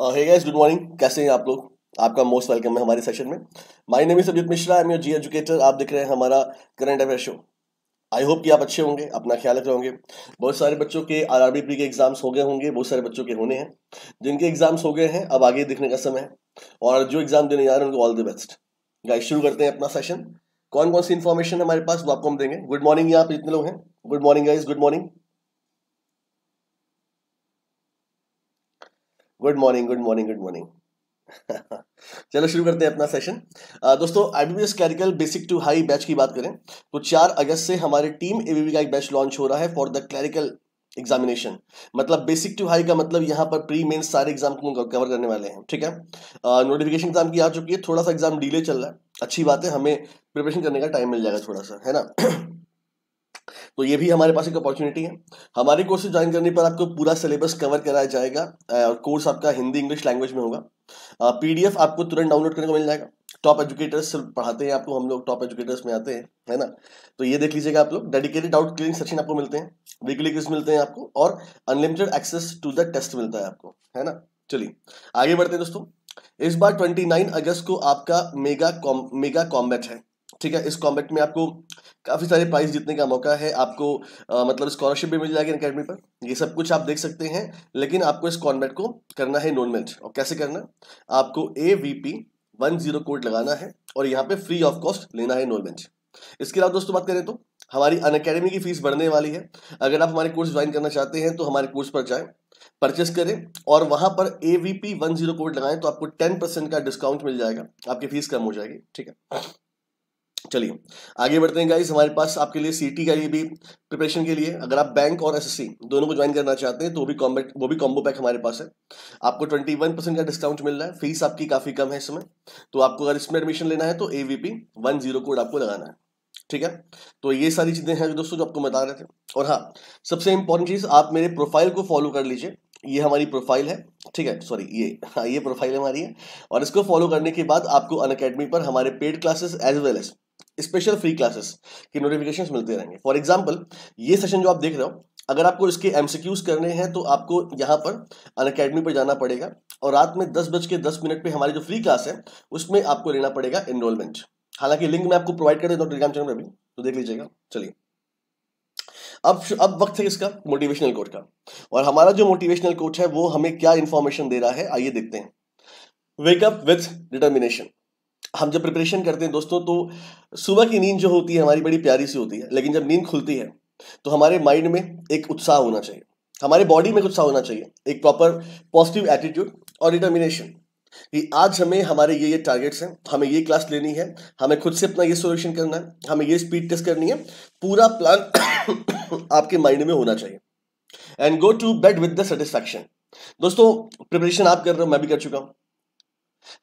Hey guys good morning कैसे हैं आप लोग आपका मोस्ट वेलकम है हमारे सेशन में my name is Abhit Mishra am your G educator आप देख रहे हैं हमारा current affair show I hope कि आप अच्छे होंगे अपना ख्याल रखे होंगे बहुत सारे बच्चों के आर आर बी पी के एग्जाम्स हो गए होंगे बहुत सारे बच्चों के होने हैं जिनके एग्जाम्स हो गए हैं अब आगे देखने का समय है और जो एग्जाम देने जा रहे हैं उनको ऑल द बेस्ट गाइस शुरू करते हैं अपना सेशन कौन कौन सी इन्फॉर्मेशन हमारे पास वो आपको हम देंगे गुड मॉर्निंग यहाँ पे जितने लोग हैं good morning guys good morning good morning good morning good morning चलो शुरू करते हैं अपना सेशन दोस्तों IBPS clerical basic to high batch की बात करें तो चार अगस्त से हमारे टीम एबीबी का एक बैच लॉन्च हो रहा है फॉर द क्लैरिकल एग्जामिनेशन मतलब बेसिक टू हाई का मतलब यहाँ पर प्री मेन सारे एग्जाम को कवर करने वाले हैं ठीक है नोटिफिकेशन एग्जाम की आ चुकी है थोड़ा सा एग्जाम डिले चल रहा है अच्छी बात है हमें प्रिपरेशन करने का टाइम मिल जाएगा थोड़ा सा है ना तो ये भी हमारे पास एक अपॉर्चुनिटी है हमारे कोर्स ज्वाइन करने पर आपको पूरा सिलेबस कवर कराया जाएगा और कोर्स आपका हिंदी इंग्लिश लैंग्वेज में होगा पीडीएफ आपको तुरंत डाउनलोड करने को मिल जाएगा टॉप एजुकेटर्स पढ़ाते हैं आपको हम लोग टॉप एजुकेटर्स में आते हैं है ना तो ये देख लीजिएगा आप लोग डेडिकेटेड डाउट क्लियरिंग सेशन आपको मिलते हैं वीकली क्विज मिलते हैं आपको और unlimited access to the test मिलता है आपको है ना चलिए आगे बढ़ते हैं दोस्तों इस बार 29 अगस्त को आपका मेगा कॉम मेगा कॉम्बैट है ठीक है इस कॉम्बैक्ट में आपको काफ़ी सारे प्राइज जीतने का मौका है आपको आ, मतलब स्कॉलरशिप भी मिल जाएगी अकेडमी पर ये सब कुछ आप देख सकते हैं लेकिन आपको इस कॉन्वेंट को करना है इनरोलमेंट और कैसे करना आपको A V P one zero code लगाना है और यहाँ पे फ्री ऑफ कॉस्ट लेना है इनरोलमेंट इसके अलावा दोस्तों बात करें तो हमारी अन अकेडमी की फीस बढ़ने वाली है अगर आप हमारे कोर्स ज्वाइन करना चाहते हैं तो हमारे कोर्स पर जाएँ परचेस करें और वहां पर A V P one zero code लगाएं तो आपको टेन परसेंट का डिस्काउंट मिल जाएगा आपकी फीस कम हो जाएगी ठीक है चलिए आगे बढ़ते हैं गाइस हमारे पास आपके लिए सीटी का ये भी प्रिपरेशन के लिए अगर आप बैंक और एसएससी दोनों को ज्वाइन करना चाहते हैं तो भी कॉम्बेट वो भी कॉम्बो पैक हमारे पास है आपको 21 परसेंट का डिस्काउंट मिल रहा है फीस आपकी काफ़ी कम है इसमें तो आपको अगर इसमें एडमिशन लेना है तो A V one zero code आपको लगाना है ठीक है तो ये सारी चीज़ें हैं दोस्तों जो आपको बता रहे थे और हाँ सबसे इंपॉर्टेंट चीज़ आप मेरे प्रोफाइल को फॉलो कर लीजिए ये हमारी प्रोफाइल है ठीक है सॉरी ये हाँ ये प्रोफाइल हमारी है और इसको फॉलो करने के बाद आपको अन पर हमारे paid classes as well as special free classes की नोटिफिकेशन मिलते रहेंगे फॉर एग्जाम्पल ये सेशन जो आप देख रहे हो अगर आपको इसके एमसीक्यूज करने हैं तो आपको यहाँ पर अन अकेडमी पर जाना पड़ेगा और रात में दस बज के दस मिनट पर हमारी जो फ्री क्लास है उसमें आपको लेना पड़ेगा एनरोलमेंट हालांकि लिंक मैं आपको प्रोवाइड कर देता हूँ टेलीग्राम चैनल में भी तो देख लीजिएगा चलिए अब अब वक्त है इसका मोटिवेशनल कोच का और हमारा जो मोटिवेशनल कोच है वो हमें क्या इन्फॉर्मेशन दे रहा है आइए देखते हैं वेकअप विथ डिटर्मिनेशन हम जब प्रिपरेशन करते हैं दोस्तों तो सुबह की नींद जो होती है हमारी बड़ी प्यारी सी होती है लेकिन जब नींद खुलती है तो हमारे माइंड में एक उत्साह होना चाहिए हमारे बॉडी में उत्साह होना चाहिए एक प्रॉपर पॉजिटिव एटीट्यूड और डिटर्मिनेशन कि आज हमें हमारे ये ये टारगेट्स हैं हमें ये क्लास लेनी है हमें खुद से अपना ये सोल्यूशन करना है हमें ये स्पीड टेस्ट करनी है पूरा प्लान आपके माइंड में होना चाहिए and go to bed with the satisfaction दोस्तों प्रिपरेशन आप कर रहे हो मैं भी कर चुका हूं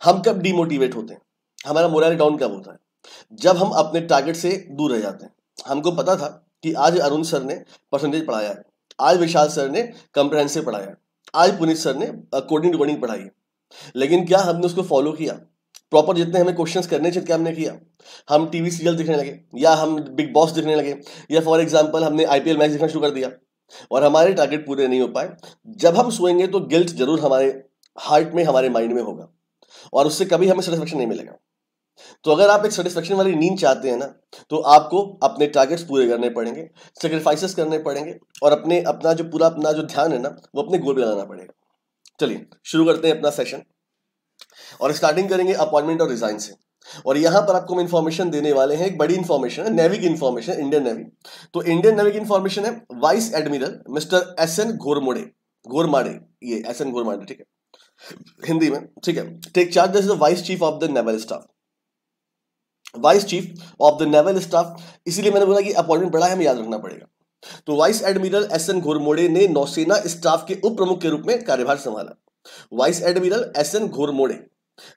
हम कब डिमोटिवेट होते हैं हमारा मोरल डाउन कब होता है जब हम अपने टारगेट से दूर रह जाते हैं हमको पता था कि आज अरुण सर ने परसेंटेज पढ़ाया है आज विशाल सर ने कंप्रहेंसिव पढ़ाया है आज पुनीत सर ने कोडिंग टू पढ़ाई है लेकिन क्या हमने उसको फॉलो किया प्रॉपर जितने हमें क्वेश्चंस करने चाहिए क्या हमने किया हम टीवी सीरियल दिखने लगे या हम बिग बॉस दिखने लगे या फॉर एग्जाम्पल हमने आईपीएल मैच देखना शुरू कर दिया और हमारे टारगेट पूरे नहीं हो पाए जब हम सोएंगे तो गिल्ट जरूर हमारे हार्ट में हमारे माइंड में होगा और उससे कभी हमें सेटिस्फेक्शन नहीं मिलेगा तो अगर आप एक सेटिस्फेक्शन वाली नींद चाहते हैं ना तो आपको अपने टारगेट्स पूरे करने पड़ेंगे सेक्रीफाइसेस करने पड़ेंगे और अपने अपना जो पूरा अपना जो ध्यान है ना वो अपने गोल पे लगाना पड़ेगा चलिए शुरू करते हैं अपना सेशन और स्टार्टिंग करेंगे अपॉइंटमेंट और रिजाइन से और यहां पर आपको हम इंफॉर्मेशन देने वाले हैं एक बड़ी इंफॉर्मेशन है नेवी की इन्फॉर्मेशन इंडियन नेवी तो इंडियन नेवी की इंफॉर्मेशन है vice admiral mister S N Ghormade Ghormade ये एस एन घोरमाड़े ठीक है हिंदी में ठीक है take charge the vice chief of the naval staff vice chief of the naval staff इसीलिए मैंने बोला कि अपॉइंटमेंट बड़ा है हमें याद रखना पड़ेगा तो vice admiral S N Ghormade ने नौसेना स्टाफ के उप प्रमुख के रूप में कार्यभार संभाला vice admiral S N Ghormade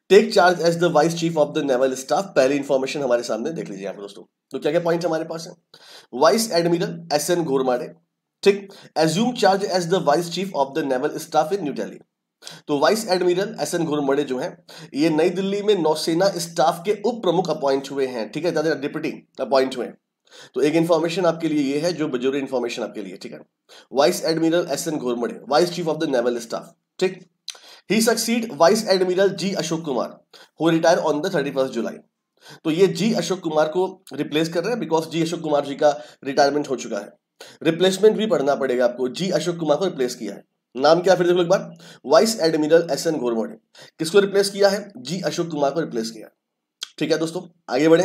take charge as the vice chief of the naval staff पहली इंफॉर्मेशन हमारे सामने देख लीजिए आप दोस्तों तो क्या क्या पॉइंट हमारे पास है vice admiral S N Ghormade ठीक assume charge as the vice chief of the naval staff in new Delhi तो vice admiral S N Ghormade जो हैं ये नई दिल्ली में नौसेना स्टाफ के उप प्रमुख अपॉइंट हुए हैं ठीक है ज्यादा डिप्टी अपॉइंट हुए तो एक इंफॉर्मेशन आपके लिए ये है जो बजोरी इंफॉर्मेशन आपके लिए ठीक है vice admiral S N Ghormade vice chief of the naval staff ठीक ही succeed vice admiral G Ashok Kumar who retire on the thirty first July तो ये जी अशोक कुमार को रिप्लेस कर रहे हैं बिकॉज जी अशोक कुमार जी का रिटायरमेंट हो चुका है रिप्लेसमेंट भी पढ़ना पड़ेगा आपको जी अशोक कुमार को रिप्लेस किया है नाम क्या फिर देखो एक बार vice admiral S N Ghormade किसको रिप्लेस किया है जी अशोक कुमार को रिप्लेस किया ठीक है दोस्तों आगे बढ़े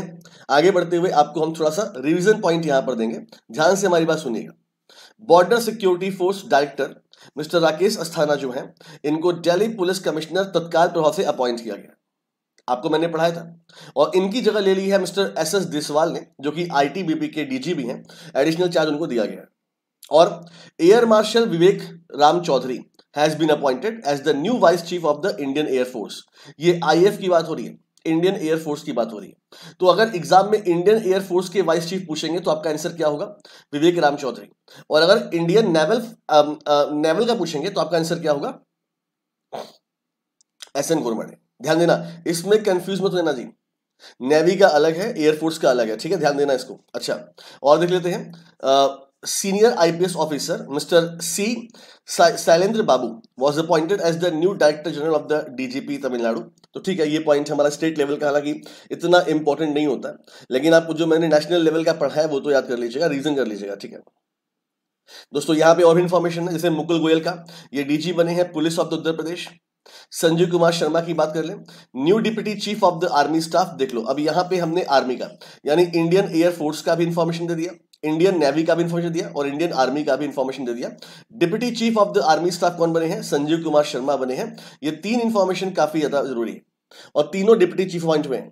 आगे बढ़ते हुए आपको हम थोड़ा सा रिविजन पॉइंट यहां पर देंगे ध्यान से हमारी बात सुनिएगा border security force director mister Rakesh Asthana जो है इनको दिल्ली पुलिस कमिश्नर तत्काल प्रभाव से अपॉइंट किया गया आपको मैंने पढ़ाया था और इनकी जगह ले ली है मिस्टर एसएस एस देसवाल ने जो कि आईटीबीपी के डीजी भी हैं एडिशनल चार्ज उनको दिया गया और air marshal Vivek Ram Chaudhary has been appointed as the new vice chief of the Indian air force ये आई की बात हो रही है इंडियन एयरफोर्स की बात हो रही है तो अगर एग्जाम में इंडियन एयरफोर्स के वाइस चीफ पूछेंगे तो आपका आंसर क्या होगा विवेक राम चौधरी और अगर इंडियन नेवल नेवल का पूछेंगे तो आपका आंसर क्या होगा एस एन गुरमणे ध्यान देना इसमें कंफ्यूज मत लेना जी नेवी का अलग है एयरफोर्स का अलग है ठीक है ध्यान देना इसको अच्छा और देख लेते हैं uh, senior IPS officer, Mr. C. Sailendra Babu, was appointed as the new Director General of the DGP Tamil Nadu. तो ठीक है ये पॉइंट हमारा स्टेट लेवल का हालांकि इतना इंपॉर्टेंट नहीं होता लेकिन आपको जो मैंने नेशनल लेवल का पढ़ा है वो तो याद कर लीजिएगा रीजन कर लीजिएगा ठीक है दोस्तों यहाँ पे और इन्फॉर्मेशन है जैसे मुकुल गोयल का ये डीजी बने हैं police of the Uttar Pradesh Sanjeev Kumar Sharma की बात कर ले new deputy chief of the army staff देख लो अब यहाँ पे हमने आर्मी का यानी इंडियन एयरफोर्स का भी इंफॉर्मेशन दे दिया इंडियन नेवी का भी इंफॉर्मेशन दिया और इंडियन आर्मी का भी इंफॉर्मेशन दे दिया deputy chief of the army staff कौन बने हैं संजीव कुमार शर्मा बने हैं ये तीन इंफॉर्मेशन काफी ज्यादा जरूरी है और तीनों डिप्टी चीफ अपॉइंट में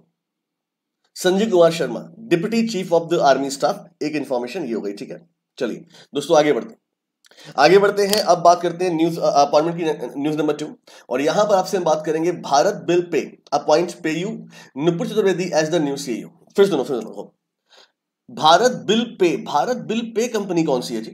Sanjeev Kumar Sharma deputy chief of the army staff एक इंफॉर्मेशन ये हो गई ठीक है चलिए दोस्तों आगे बढ़ते आगे बढ़ते हैं अब बात करते हैं न्यूज अपॉइंटमेंट की न्यूज नंबर टू और यहां पर आपसे हम बात करेंगे Bharat bill pay appoint PayU Nupur Chaturvedi as the new CEO फिर सुनो फिर सुनो भारत बिल पे भारत बिल पे कंपनी कौन सी है जी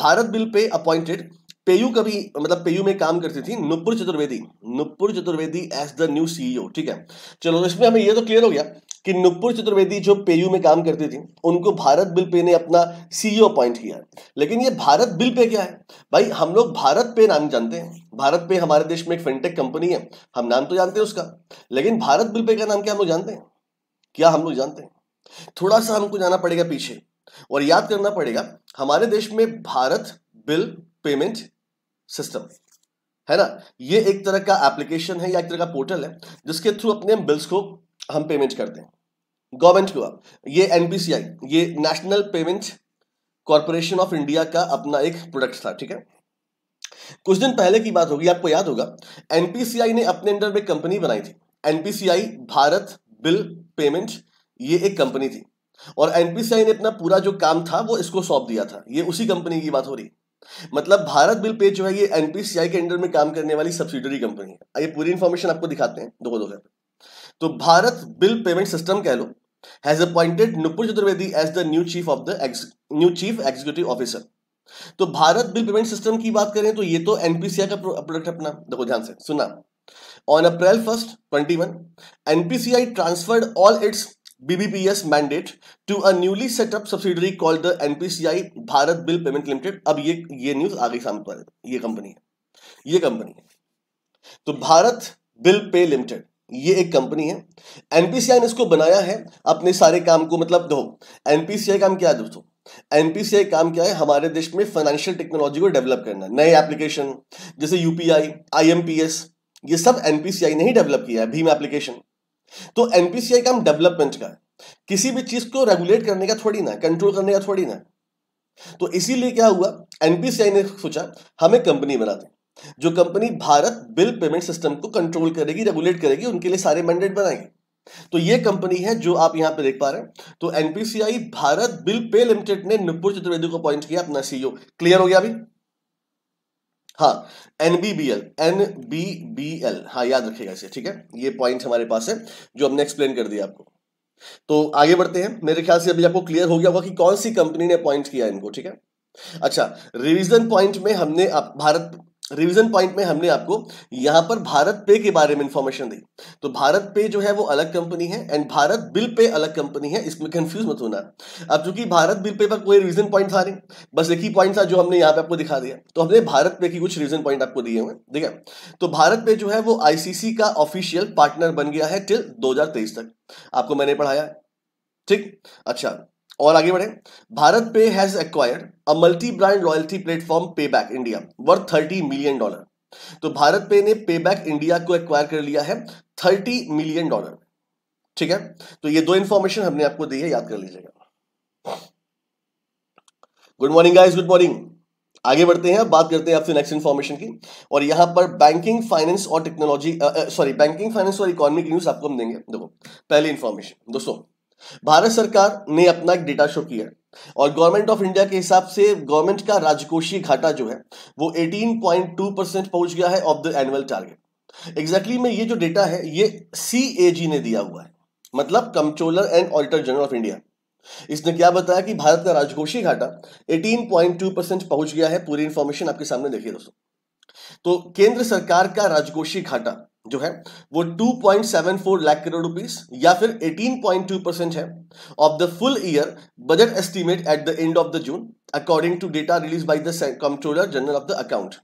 Bharat bill pay appointed PayU कभी मतलब पेयू में काम करती थी Nupur Chaturvedi Nupur Chaturvedi as the new CEO ठीक है चलो इसमें हमें ये तो क्लियर हो गया कि नुपुर चतुर्वेदी जो पेयू में काम करती थी उनको भारत बिल पे ने अपना सीईओ अपॉइंट e किया लेकिन ये भारत बिल पे क्या है भाई हम लोग भारत पे नाम जानते हैं भारत पे हमारे देश में एक फिनटेक कंपनी है हम नाम तो जानते हैं उसका लेकिन भारत बिल पे का नाम क्या हम लोग जानते हैं क्या हम लोग जानते हैं थोड़ा सा हमको जाना पड़ेगा पीछे और याद करना पड़ेगा हमारे देश में भारत बिल पेमेंट सिस्टम है ना ये एक तरह का एप्लीकेशन है या एक तरह का पोर्टल है जिसके थ्रू अपने बिल्स को हम पेमेंट करते हैं गवर्नमेंट को आप ये एनबीसीआई ये national payment corporation of India का अपना एक प्रोडक्ट था ठीक है कुछ दिन पहले की बात होगी आपको याद होगा एनपीसीआई ने अपने अंडर में कंपनी बनाई थी एनपीसीआई भारत बिल पेमेंट ये एक कंपनी थी और एनपीसीआई ने अपना पूरा जो काम था वो इसको सौंप दिया था ये उसी कंपनी की बात हो रही मतलब भारत बिल पे जो है ये एनपीसीआई के अंडर में काम करने वाली सब्सिडरी कंपनी है ये पूरी इंफॉर्मेशन आपको दिखाते हैं दो दो तो भारत बिल पेमेंट सिस्टम कह लो has appointed Nupur Chaturvedi as the new chief of the new chief executive officer तो भारत बिल पेमेंट सिस्टम की बात करें तो ये तो एनपीसीआई का प्रोडक्ट अपना देखो ध्यान से सुना on April first twenty one NPCI transferred all its BBPS mandate to a newly set up subsidiary called the NPCI Bharat Bill Payment Limited. अब ये ये न्यूज आ गई सामने ये कंपनी है ये कंपनी है तो भारत बिल पे लिमिटेड ये एक कंपनी है एनपीसीआई ने इसको बनाया है अपने सारे काम को मतलब दो एनपीसीआई काम क्या है दोस्तों एनपीसीआई काम क्या है हमारे देश में फाइनेंशियल टेक्नोलॉजी को डेवलप करना नए एप्लीकेशन जैसे यूपीआई आईएमपीएस ये सब एनपीसीआई ने ही डेवलप किया है भीम एप्लीकेशन तो एनपीसीआई काम डेवलपमेंट का है किसी भी चीज को रेगुलेट करने का थोड़ी ना कंट्रोल करने का थोड़ी ना तो इसीलिए क्या हुआ एनपीसीआई ने सोचा हमें कंपनी बना दें जो company Bharat bill payment system को कंट्रोल करेगी रेगुलेट करेगी उनके लिए सारे मैंडेट बनाएगी तो ये कंपनी है जो आप यहां पे देख पा रहे हैं तो NPCI Bharat bill pay limited ने नुपुर चतुर्वेदी को अपॉइंट किया अपना सीईओ क्लियर e हो गया अभी हाँ NBBL N B B L हाँ याद रखिएगा इसे ठीक है ये पॉइंट हमारे पास है जो हमने एक्सप्लेन कर दिया आपको तो आगे बढ़ते हैं मेरे ख्याल से अभी आपको क्लियर हो गया होगा कि कौन सी कंपनी ने अपॉइंट किया इनको ठीक है अच्छा रिवीजन पॉइंट में हमने आप भारत रिवीजन पॉइंट में हमने आपको यहां पर भारत पे के बारे में इंफॉर्मेशन दी तो भारत पे जो है वो अलग कंपनी है एंड भारत बिल पे अलग कंपनी है इसमें कंफ्यूज मत होना अब चूंकि भारत बिल पे पर कोई रिवीजन पॉइंट था नहीं बस एक ही पॉइंट था जो हमने यहां पे आपको दिखा दिया तो हमने भारत पे की कुछ रिवीजन पॉइंट आपको दिए हुए ठीक है तो भारत पे जो है वो आईसीसी का ऑफिशियल पार्टनर बन गया है टिल दो तक आपको मैंने पढ़ाया ठीक अच्छा और आगे बढ़े Bharat pay has acquired a multi brand royalty platform Payback India worth thirty million dollar तो भारत पे ने पे बैक इंडिया को एक्वायर कर लिया है थर्टी मिलियन डॉलर ठीक है तो ये दो इंफॉर्मेशन हमने आपको दी है याद कर लीजिएगा good morning guys good morning आगे बढ़ते हैं बात करते हैं आपसे नेक्स्ट इन्फॉर्मेशन की और यहां पर बैंकिंग फाइनेंस और टेक्नोलॉजी सॉरी बैंकिंग फाइनेंस और इकोनॉमिक न्यूज आपको हम देंगे देखो पहली इन्फॉर्मेशन दोस्तों भारत सरकार ने अपना एक डेटा शो किया और गवर्नमेंट ऑफ इंडिया के हिसाब से गवर्नमेंट का राजकोषीय घाटा जो है वो 18.2 परसेंट पहुंच गया है of the annual target exactly में ये जो डेटा है ये सी ने दिया हुआ है मतलब controller and auditor general of India इसने क्या बताया कि भारत का राजकोषीय घाटा 18.2 परसेंट पहुंच गया है पूरी इंफॉर्मेशन आपके सामने देखिए दोस्तों तो केंद्र सरकार का राजकोषीय घाटा जो है वो 2.74 लाख करोड़ रुपीस या फिर 18.2 परसेंट है of the full year budget estimate at the end of the June according to data release by the controller general of the account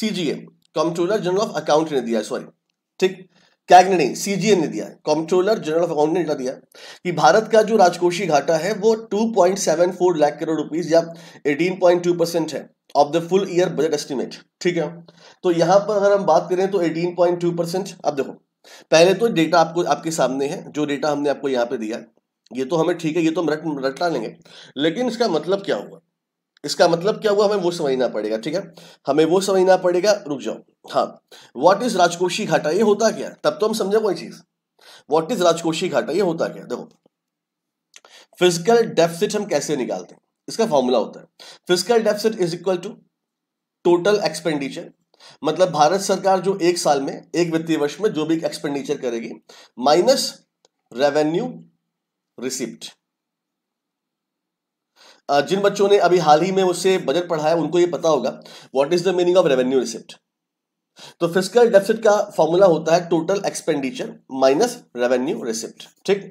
CGA controller general of account ने दिया सॉरी ठीक क्या ने नहीं CGA ने दिया controller general of account ने data दिया कि भारत का जो राजकोषीय घाटा है वो टू लाख करोड़ रुपीज या एटीन है of the full year budget estimate ठीक है तो यहां पर अगर हम बात करें तो 18.2 परसेंट अब देखो पहले तो डेटा आपको आपके सामने है जो डेटा हमने आपको यहां पे दिया ये तो हमें ठीक है ये तो हम रट रटा लेंगे लेकिन इसका मतलब क्या हुआ इसका मतलब क्या हुआ हमें वो समझना पड़ेगा ठीक है हमें वो समझना पड़ेगा रुक जाओ हाँ वॉट इज राजकोषी घाटा ये होता क्या तब तो हम समझे कोई चीज वॉट इज राजकोषी घाटा ये होता क्या देखो फिजिकल डेफिसिट हम कैसे निकालते हैं इसका फॉर्मूला होता है physical deficit is equal to total expenditure मतलब भारत सरकार जो एक साल में एक वित्तीय वर्ष में जो भी एक्सपेंडिचर करेगी माइनस रेवेन्यू रिसिप्ट जिन बच्चों ने अभी हाल ही में उससे बजट पढ़ाया उनको ये पता होगा what is the meaning of revenue receipt तो फिजिकल डेफिसिट का फॉर्मूला होता है total expenditure minus revenue receipt ठीक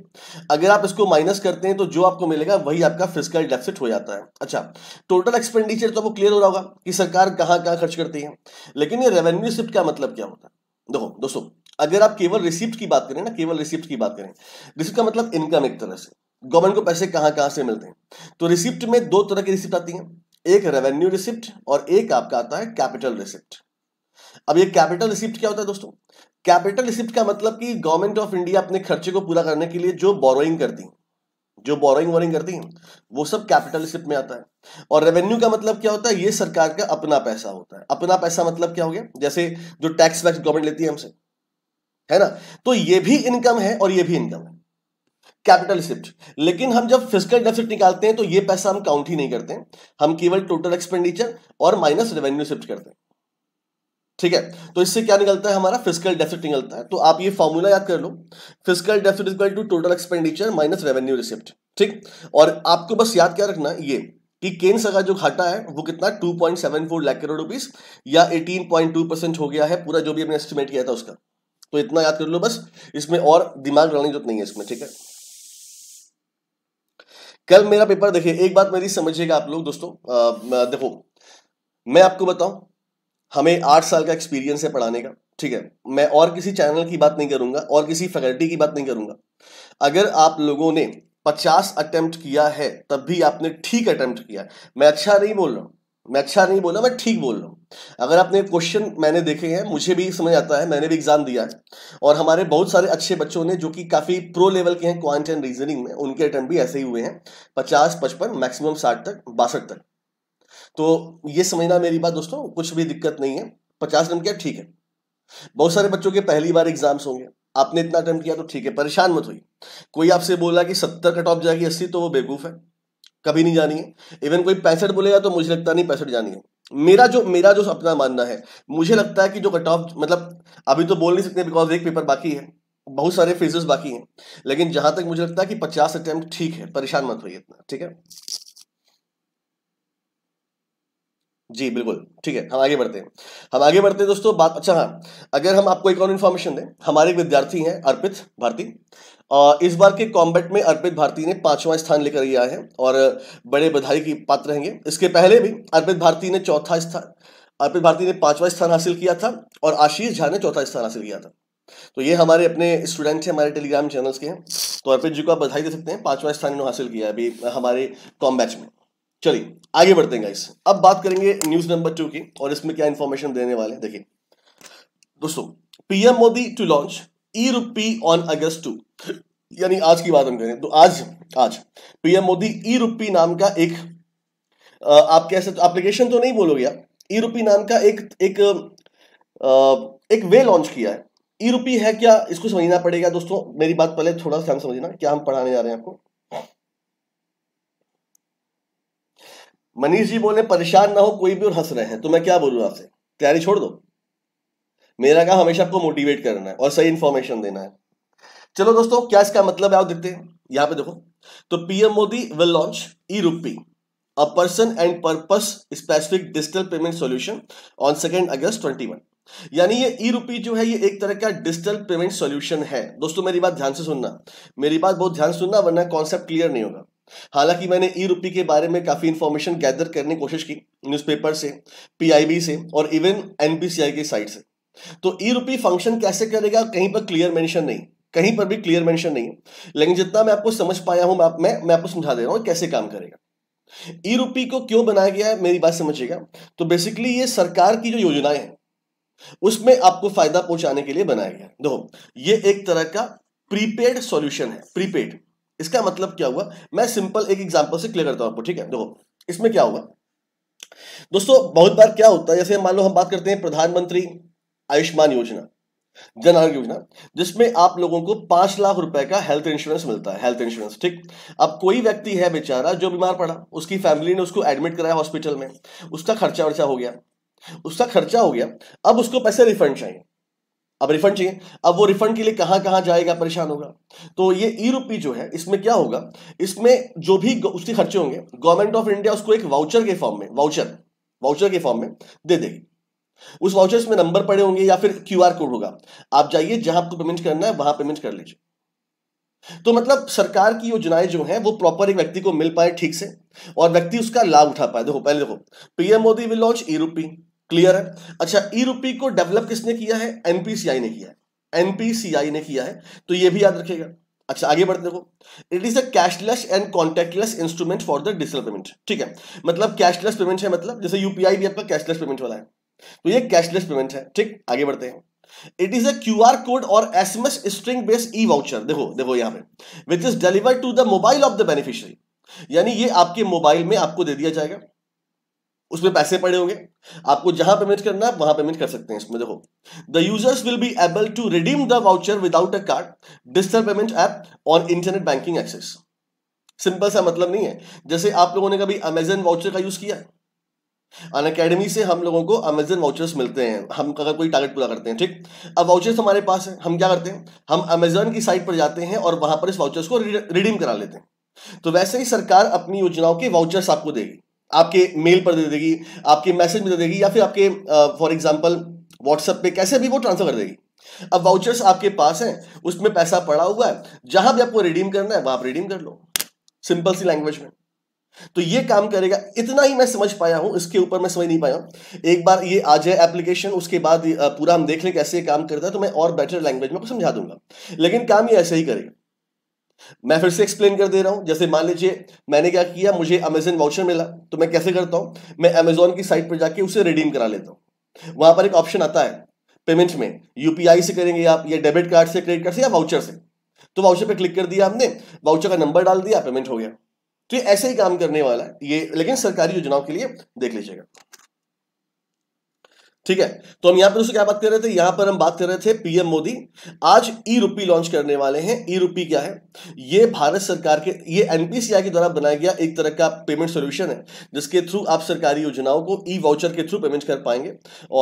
अगर आप इसको माइनस करते हैं तो जो आपको मिलेगा वही आपका फिजिकल डेफिसिट हो जाता है अच्छा टोटल एक्सपेंडिचर तो आपको क्लियर हो रहा होगा कि सरकार कहां कहां खर्च करती है लेकिन ये रेवेन्यू रिसिप्ट का मतलब क्या होता है देखो दोस्तों अगर आप केवल रिसिप्ट की बात करें ना केवल रिसिप्ट की बात करें रिसिप्ट का मतलब इनकम एक तरह से गवर्नमेंट को पैसे कहां कहां से मिलते हैं तो रिसिप्ट में दो तरह की रिसिप्ट आती है एक रेवेन्यू रिसिप्ट और एक आपका आता है कैपिटल रिसिप्ट अब ये कैपिटल रिसिप्ट क्या होता है दोस्तों कैपिटल रिसिप्ट का मतलब कि गवर्नमेंट ऑफ इंडिया अपने खर्चे को पूरा करने के लिए जो बोरोइंग करती है जो बोरोइंग वोरिंग करती है वो सब कैपिटल रिसिप्ट में आता है और रेवेन्यू का मतलब क्या होता है ये सरकार का अपना पैसा होता है अपना पैसा मतलब क्या हो गया जैसे जो टैक्स वैक्स गवर्नमेंट लेती है हमसे है ना तो ये भी इनकम है और ये भी इनकम है कैपिटल रिसिप्ट लेकिन हम जब फिजिकल डेफिट निकालते हैं तो ये पैसा हम काउंट ही नहीं करते हम केवल टोटल एक्सपेंडिचर और माइनस रेवेन्यू रिसिप्ट करते हैं ठीक है तो इससे क्या निकलता है हमारा फिजिकल डेफिट निकलता है तो आप ये फॉर्मूला याद कर लो physical deficit is to total expenditure minus revenue receipt ठीक और आपको बस याद क्या रखना ये कि केंद्र सरकार जो घाटा है वो कितना 2.74 लाख करोड़ रुपीस या 18.2 परसेंट हो गया है पूरा जो भी हमने एस्टिमेट किया था उसका तो इतना याद कर लो बस इसमें और दिमाग लगाने की जरूरत नहीं है इसमें ठीक है कल मेरा पेपर देखिए एक बात मेरी समझिएगा आप लोग दोस्तों आ, देखो मैं आपको बताऊं हमें आठ साल का एक्सपीरियंस है पढ़ाने का ठीक है मैं और किसी चैनल की बात नहीं करूंगा और किसी फैकल्टी की बात नहीं करूंगा अगर आप लोगों ने पचास अटेम्प्ट किया है तब भी आपने ठीक अटेम्प्ट किया मैं अच्छा नहीं बोल रहा हूँ मैं अच्छा नहीं बोल रहा मैं ठीक बोल रहा हूँ अगर आपने क्वेश्चन मैंने देखे हैं मुझे भी समझ आता है मैंने भी एग्जाम दिया है और हमारे बहुत सारे अच्छे बच्चों ने जो कि काफ़ी प्रो लेवल के हैं क्वांट एंड रीजनिंग में उनके अटेम्प्ट भी ऐसे ही हुए हैं पचास पचपन मैक्सिमम साठ तक बासठ तक तो ये समझना मेरी बात दोस्तों कुछ भी दिक्कत नहीं है पचास नंबर किया ठीक है बहुत सारे बच्चों के पहली बार एग्जाम्स होंगे आपने इतना अटैम्प्ट किया तो ठीक है परेशान मत हुई कोई आपसे बोला कि सत्तर कट ऑफ जाएगी अस्सी तो वो बेवकूफ है कभी नहीं जानी है इवन कोई पैंसठ बोलेगा तो मुझे लगता नहीं पैंसठ जानी है मेरा जो मेरा जो अपना मानना है मुझे लगता है कि जो कट ऑफ मतलब अभी तो बोल नहीं सकते बिकॉज एक पेपर बाकी है बहुत सारे फेजेस बाकी हैं लेकिन जहां तक मुझे लगता है कि पचास अटैम्प्ट ठीक है परेशान मत होइए इतना ठीक है जी बिल्कुल ठीक है हम आगे बढ़ते हैं हम आगे बढ़ते हैं दोस्तों बात अच्छा हाँ अगर हम आपको एक और इन्फॉर्मेशन दें हमारे एक विद्यार्थी हैं अर्पित भारती और इस बार के कॉम्बैट में अर्पित भारती ने पांचवा स्थान लेकर गया है और बड़े बधाई की पात्र रहेंगे इसके पहले भी अर्पित भारती ने चौथा स्थान अर्पित भारती ने पांचवा स्थान हासिल किया था और आशीष झा ने चौथा स्थान हासिल किया था तो ये हमारे अपने स्टूडेंट हैं हमारे टेलीग्राम चैनल्स के हैं तो अर्पित जी को आप बधाई दे सकते हैं पांचवा स्थान इन्होंने हासिल किया अभी हमारे कॉम्बैच में चलिए आगे बढ़ते हैं अब बात करेंगे न्यूज नंबर टू की और इसमें क्या इंफॉर्मेशन देने वाले देखिए दोस्तों PM Modi to launch e rupee on August two यानी आज की बात हम करें तो आज आज पीएम मोदी ई रुपी नाम का एक आप कैसे सकते एप्लीकेशन तो नहीं बोलोगे ई रुपी नाम का एक एक एक वे लॉन्च किया है ई रुपी है क्या इसको समझना पड़ेगा दोस्तों मेरी बात पहले थोड़ा सा समझना क्या हम पढ़ाने जा रहे हैं आपको मनीष जी बोले परेशान ना हो कोई भी और हंस रहे हैं तो मैं क्या बोलूँ आपसे तैयारी छोड़ दो मेरा काम हमेशा आपको मोटिवेट करना है और सही इन्फॉर्मेशन देना है चलो दोस्तों क्या इसका मतलब है आप देखते हैं यहां पे देखो तो PM Modi will launch e rupee a person and purpose specific digital payment solution on second August 21 यानी ये ई रूपी जो है ये एक तरह का डिजिटल पेमेंट सॉल्यूशन है दोस्तों मेरी बात ध्यान से सुनना मेरी बात बहुत ध्यान से सुनना वरना कॉन्सेप्ट क्लियर नहीं होगा हालांकि मैंने ई रुपी के बारे में काफ़ी इन्फॉर्मेशन गैदर करने की कोशिश की न्यूज़पेपर से पीआईबी से और इवन एनपीसीआई की साइट से तो ई रुपी फंक्शन कैसे करेगा कहीं पर क्लियर मेंशन नहीं कहीं पर भी क्लियर मेंशन नहीं है लेकिन जितना मैं आपको समझ पाया हूं मैं मैं आपको समझा दे रहा हूं कैसे काम करेगा ई रुपी को क्यों बनाया गया है मेरी बात समझिएगा तो बेसिकली ये सरकार की जो योजनाएं हैं उसमें आपको फायदा पहुंचाने के लिए बनाया गया देखो ये एक तरह का प्रीपेड सॉल्यूशन है प्रीपेड इसका मतलब क्या हुआ मैं सिंपल एक एग्जाम्पल से क्लियर करता हूं आपको ठीक है देखो इसमें क्या हुआ दोस्तों बहुत बार क्या होता है जैसे मान लो हम बात करते हैं प्रधानमंत्री आयुष्मान योजना जन आरोग्य योजना जिसमें आप लोगों को पांच लाख रुपए का हेल्थ इंश्योरेंस मिलता है हेल्थ इंश्योरेंस ठीक अब कोई व्यक्ति है बेचारा जो बीमार पड़ा उसकी फैमिली ने उसको एडमिट कराया हॉस्पिटल में उसका खर्चा वर्चा हो गया उसका खर्चा हो गया अब उसको पैसे रिफंड चाहिए अब रिफंड चाहिए अब वो रिफंड के लिए कहां कहां जाएगा परेशान होगा तो ये ई रुपी जो है इसमें क्या होगा इसमें जो भी उसके खर्चे होंगे गवर्नमेंट ऑफ इंडिया उसको एक वाउचर के फॉर्म में वाउचर वाउचर के फॉर्म में दे देगी उस वाउचर में नंबर पड़े होंगे या फिर क्यू कोड होगा आप जाइए जहां आपको पेमेंट करना है वहां पेमेंट कर लीजिए तो मतलब सरकार की योजनाएं जो हैं वो प्रॉपर एक व्यक्ति को मिल पाए ठीक से और व्यक्ति उसका लाभ उठा पाए देखो पहले देखो PM Modi will launch e rupee clear है अच्छा ई रूपी को डेवलप किसने किया है एनपीसीआई ने किया है एनपीसीआई ने किया है तो ये भी याद रखेगा अच्छा आगे बढ़ते देखो it is a cashless and contactless instrument for the digital payment ठीक है मतलब कैशलेस पेमेंट है मतलब जैसे यूपीआई भी आपका कैशलेस पेमेंट वाला है तो ये कैशलेस पेमेंट है ठीक आगे बढ़ते हैं it is a Q R code और S M S string based e voucher देखो देखो यहाँ पे which is deliver to the mobile of the beneficiary यानी ये आपके मोबाइल में आपको दे दिया जाएगा उसमें पैसे पड़े होंगे आपको जहां पेमेंट करना है वहां पेमेंट कर सकते हैं इसमें देखो the users will be able to redeem the voucher without a card digital payment app और इंटरनेट बैंकिंग एक्सेस सिंपल सा मतलब नहीं है जैसे आप लोगों ने कभी अमेजन वाउचर का यूज किया अन अकेडमी से हम लोगों को अमेजन वाउचर्स मिलते हैं हम अगर कोई टारगेट पूरा करते हैं ठीक अब वाउचर्स हमारे पास है हम क्या करते हैं हम अमेजन की साइट पर जाते हैं और वहां पर इस वाउचर्स को रिडीम करा लेते हैं तो वैसे ही सरकार अपनी योजनाओं के वाउचर्स आपको देगी आपके मेल पर दे देगी आपके मैसेज में दे देगी या फिर आपके फॉर एग्जाम्पल व्हाट्सएप पे कैसे भी वो ट्रांसफर कर देगी अब वाउचर्स आपके पास हैं उसमें पैसा पड़ा हुआ है जहां भी आपको रिडीम करना है वहां आप रिडीम कर लो सिंपल सी लैंग्वेज में तो ये काम करेगा इतना ही मैं समझ पाया हूं इसके ऊपर मैं समझ नहीं पाया हूं एक बार ये आ जाए एप्लीकेशन उसके बाद पूरा हम देख ले कैसे काम करता है तो मैं और बेटर लैंग्वेज में समझा दूंगा लेकिन काम ये ऐसे ही करेगा मैं फिर से एक्सप्लेन कर दे रहा हूं जैसे मान लीजिए मैंने क्या किया मुझे अमेजन वाउचर मिला तो मैं कैसे करता हूं मैं अमेजोन की साइट पर जाके उसे रिडीम करा लेता हूं वहां पर एक ऑप्शन आता है पेमेंट में यूपीआई से करेंगे आप या डेबिट कार्ड से क्रेडिट कार्ड से या वाउचर से तो वाउचर पे क्लिक कर दिया आपने वाउचर का नंबर डाल दिया पेमेंट हो गया तो ये ऐसे ही काम करने वाला है ये लेकिन सरकारी योजनाओं के लिए देख लीजिएगा ठीक है तो हम यहां पर क्या बात कर रहे थे यहां पर हम बात कर रहे थे पीएम मोदी आज ई रूपी लॉन्च करने वाले हैं ई रूपी क्या है ये भारत सरकार के ये एनपीसीआई के द्वारा बनाया गया एक तरह का पेमेंट सोल्यूशन है जिसके थ्रू आप सरकारी योजनाओं को ई वाउचर के थ्रू पेमेंट कर पाएंगे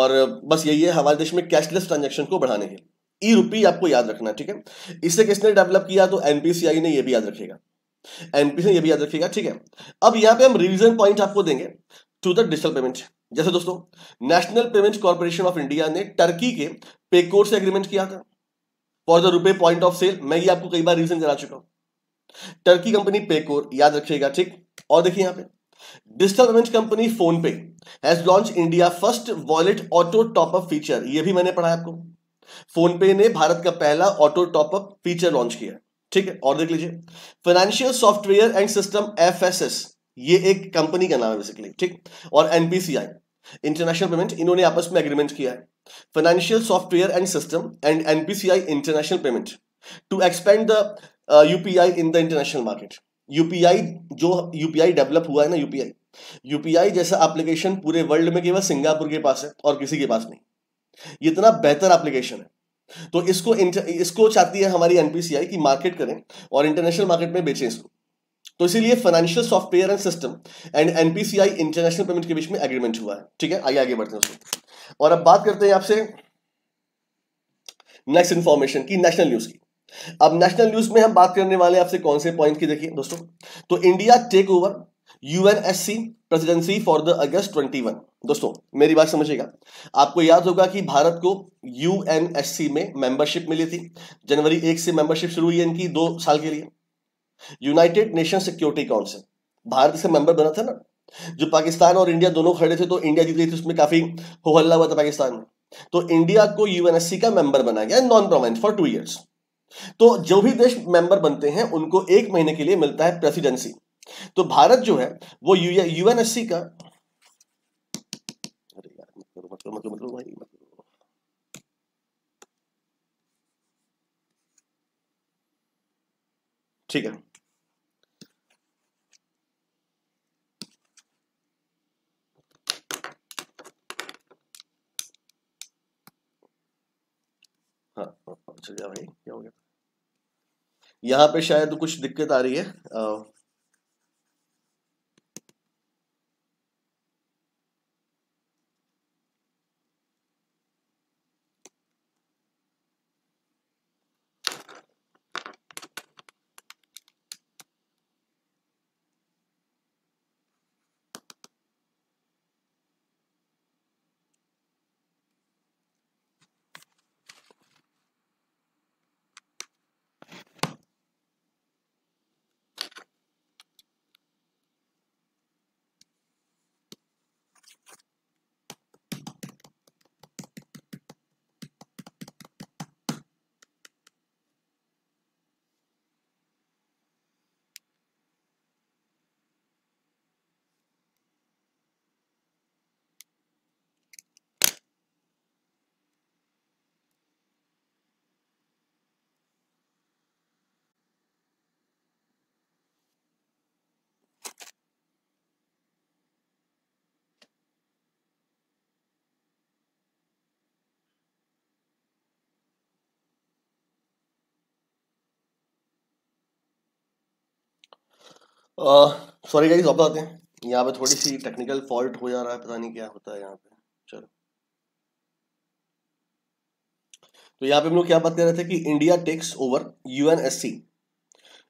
और बस यही है हमारे देश में कैशलेस ट्रांजेक्शन को बढ़ाने के ई रूपी आपको याद रखना ठीक है इसे किसने डेवलप किया तो एनपीसीआई ने यह भी याद रखेगा एनपीसी ने यह भी याद रखेगा ठीक है अब यहां पर हम रिविजन पॉइंट आपको देंगे टू द डिजिटल पेमेंट जैसे दोस्तों national payment corporation of India ने टर्की के पेकोर से एग्रीमेंट किया था for the RuPay point of sale मैं ये आपको कई बार रीजन करा चुका हूं टर्की कंपनी पेकोर याद रखिएगा ठीक और देखिए यहां पे digital payment company PhonePe has launch India first wallet auto top up feature ये भी मैंने पढ़ा आपको फोन पे ने भारत का पहला ऑटो टॉपअप फीचर लॉन्च किया ठीक है और देख लीजिए financial software and system F ये एक कंपनी का नाम है बेसिकली ठीक और एनपीसीआई इंटरनेशनल पेमेंट इन्होंने आपस में एग्रीमेंट किया है financial software and system and NPCI international payment to expand the UPI in the international market UPI जो यूपीआई डेवलप हुआ है ना यूपीआई यूपीआई जैसा एप्लीकेशन पूरे वर्ल्ड में केवल सिंगापुर के पास है और किसी के पास नहीं इतना बेहतर एप्लीकेशन है तो इसको इसको चाहती है हमारी एनपीसीआई की मार्केट करें और इंटरनेशनल मार्केट में बेचें इसको तो इसीलिए financial software and system and NPCI international payment के बीच में एग्रीमेंट हुआ है ठीक है आइए आगे बढ़ते हैं उसको और अब बात करते हैं आपसे नेक्स्ट इंफॉर्मेशन की नेशनल न्यूज की अब नेशनल न्यूज में हम बात करने वाले आपसे कौन से पॉइंट की देखिए दोस्तों तो India take over UNSC presidency for the August 21 दोस्तों मेरी बात समझिएगा आपको याद होगा कि भारत को यूएनएससी में मेंबरशिप मिली थी जनवरी एक से मेंबरशिप शुरू हुई इनकी दो साल के लिए united nation security council Bharat से मेंबर बना था ना जो पाकिस्तान और इंडिया दोनों खड़े थे तो इंडिया जीत गई थी उसमें काफी हो हल्ला हुआ था पाकिस्तान में तो इंडिया को यूएनएससी का मेंबर बनाया गया non permanent for two years तो जो भी देश मेंबर बनते हैं उनको एक महीने के लिए मिलता है प्रेसिडेंसी तो भारत जो है वो यूएनएससी का ठीक है भाई क्या हो गया यहाँ पे शायद कुछ दिक्कत आ रही है सॉरी गाइस वापस आते हैं यहाँ पे थोड़ी सी टेक्निकल फॉल्ट हो जा रहा है पता नहीं क्या होता है यहाँ पे चलो तो यहाँ पे हम लोग क्या बात कर रहे थे कि इंडिया टेक्स ओवर यूएनएससी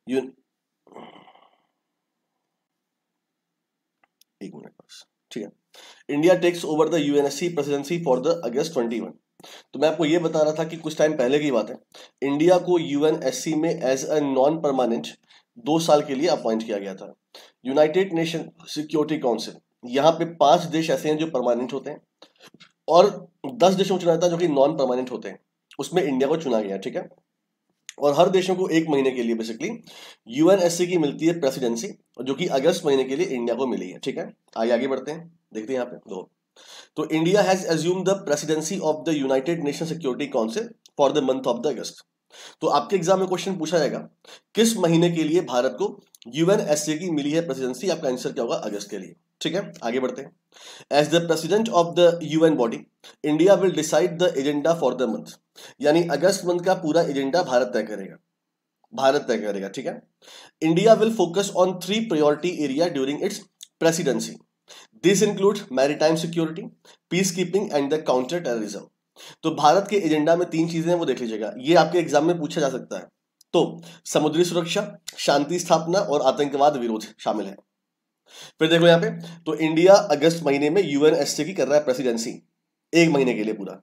यून एक मिनट बस ठीक है India takes over the UNSC presidency for the August one तो मैं आपको ये बता रहा था कि कुछ टाइम पहले की बात है इंडिया को यूएनएससी में एज अ नॉन परमानेंट दो साल के लिए अपॉइंट किया गया था यूनाइटेड नेशन सिक्योरिटी काउंसिल यहाँ पे पांच देश ऐसे हैं जो परमानेंट होते हैं और दस देशों को चुना जाता है जो कि नॉन परमानेंट होते हैं उसमें इंडिया को चुना गया ठीक है और हर देशों को एक महीने के लिए बेसिकली यूएनएससी की मिलती है प्रेसिडेंसी जो कि अगस्त महीने के लिए इंडिया को मिली है ठीक है आगे आगे बढ़ते हैं देखते हैं यहाँ पे दो तो India has assume the presidency of the United nation security Council for the month of the August तो आपके एग्जाम में क्वेश्चन पूछा जाएगा किस महीने के लिए भारत को यूएन यूएनएसए की मिली है प्रेसिडेंसी आपका आंसर क्या होगा अगस्त के लिए ठीक है आगे बढ़ते हैं as the president of the UN body India will decide the agenda for the month यानी अगस्त मंथ का पूरा एजेंडा भारत तय करेगा भारत तय करेगा ठीक है India will focus on three priority area during its presidency this include maritime security peace keeping and the counter terrorism तो भारत के एजेंडा में तीन चीजें हैं वो देख लीजिएगा ये आपके एग्जाम में पूछा जा सकता है तो समुद्री सुरक्षा शांति स्थापना और आतंकवाद विरोध शामिल है फिर देखो यहां पे तो इंडिया अगस्त महीने में यूएनएससी की कर रहा है प्रेसिडेंसी एक महीने के लिए पूरा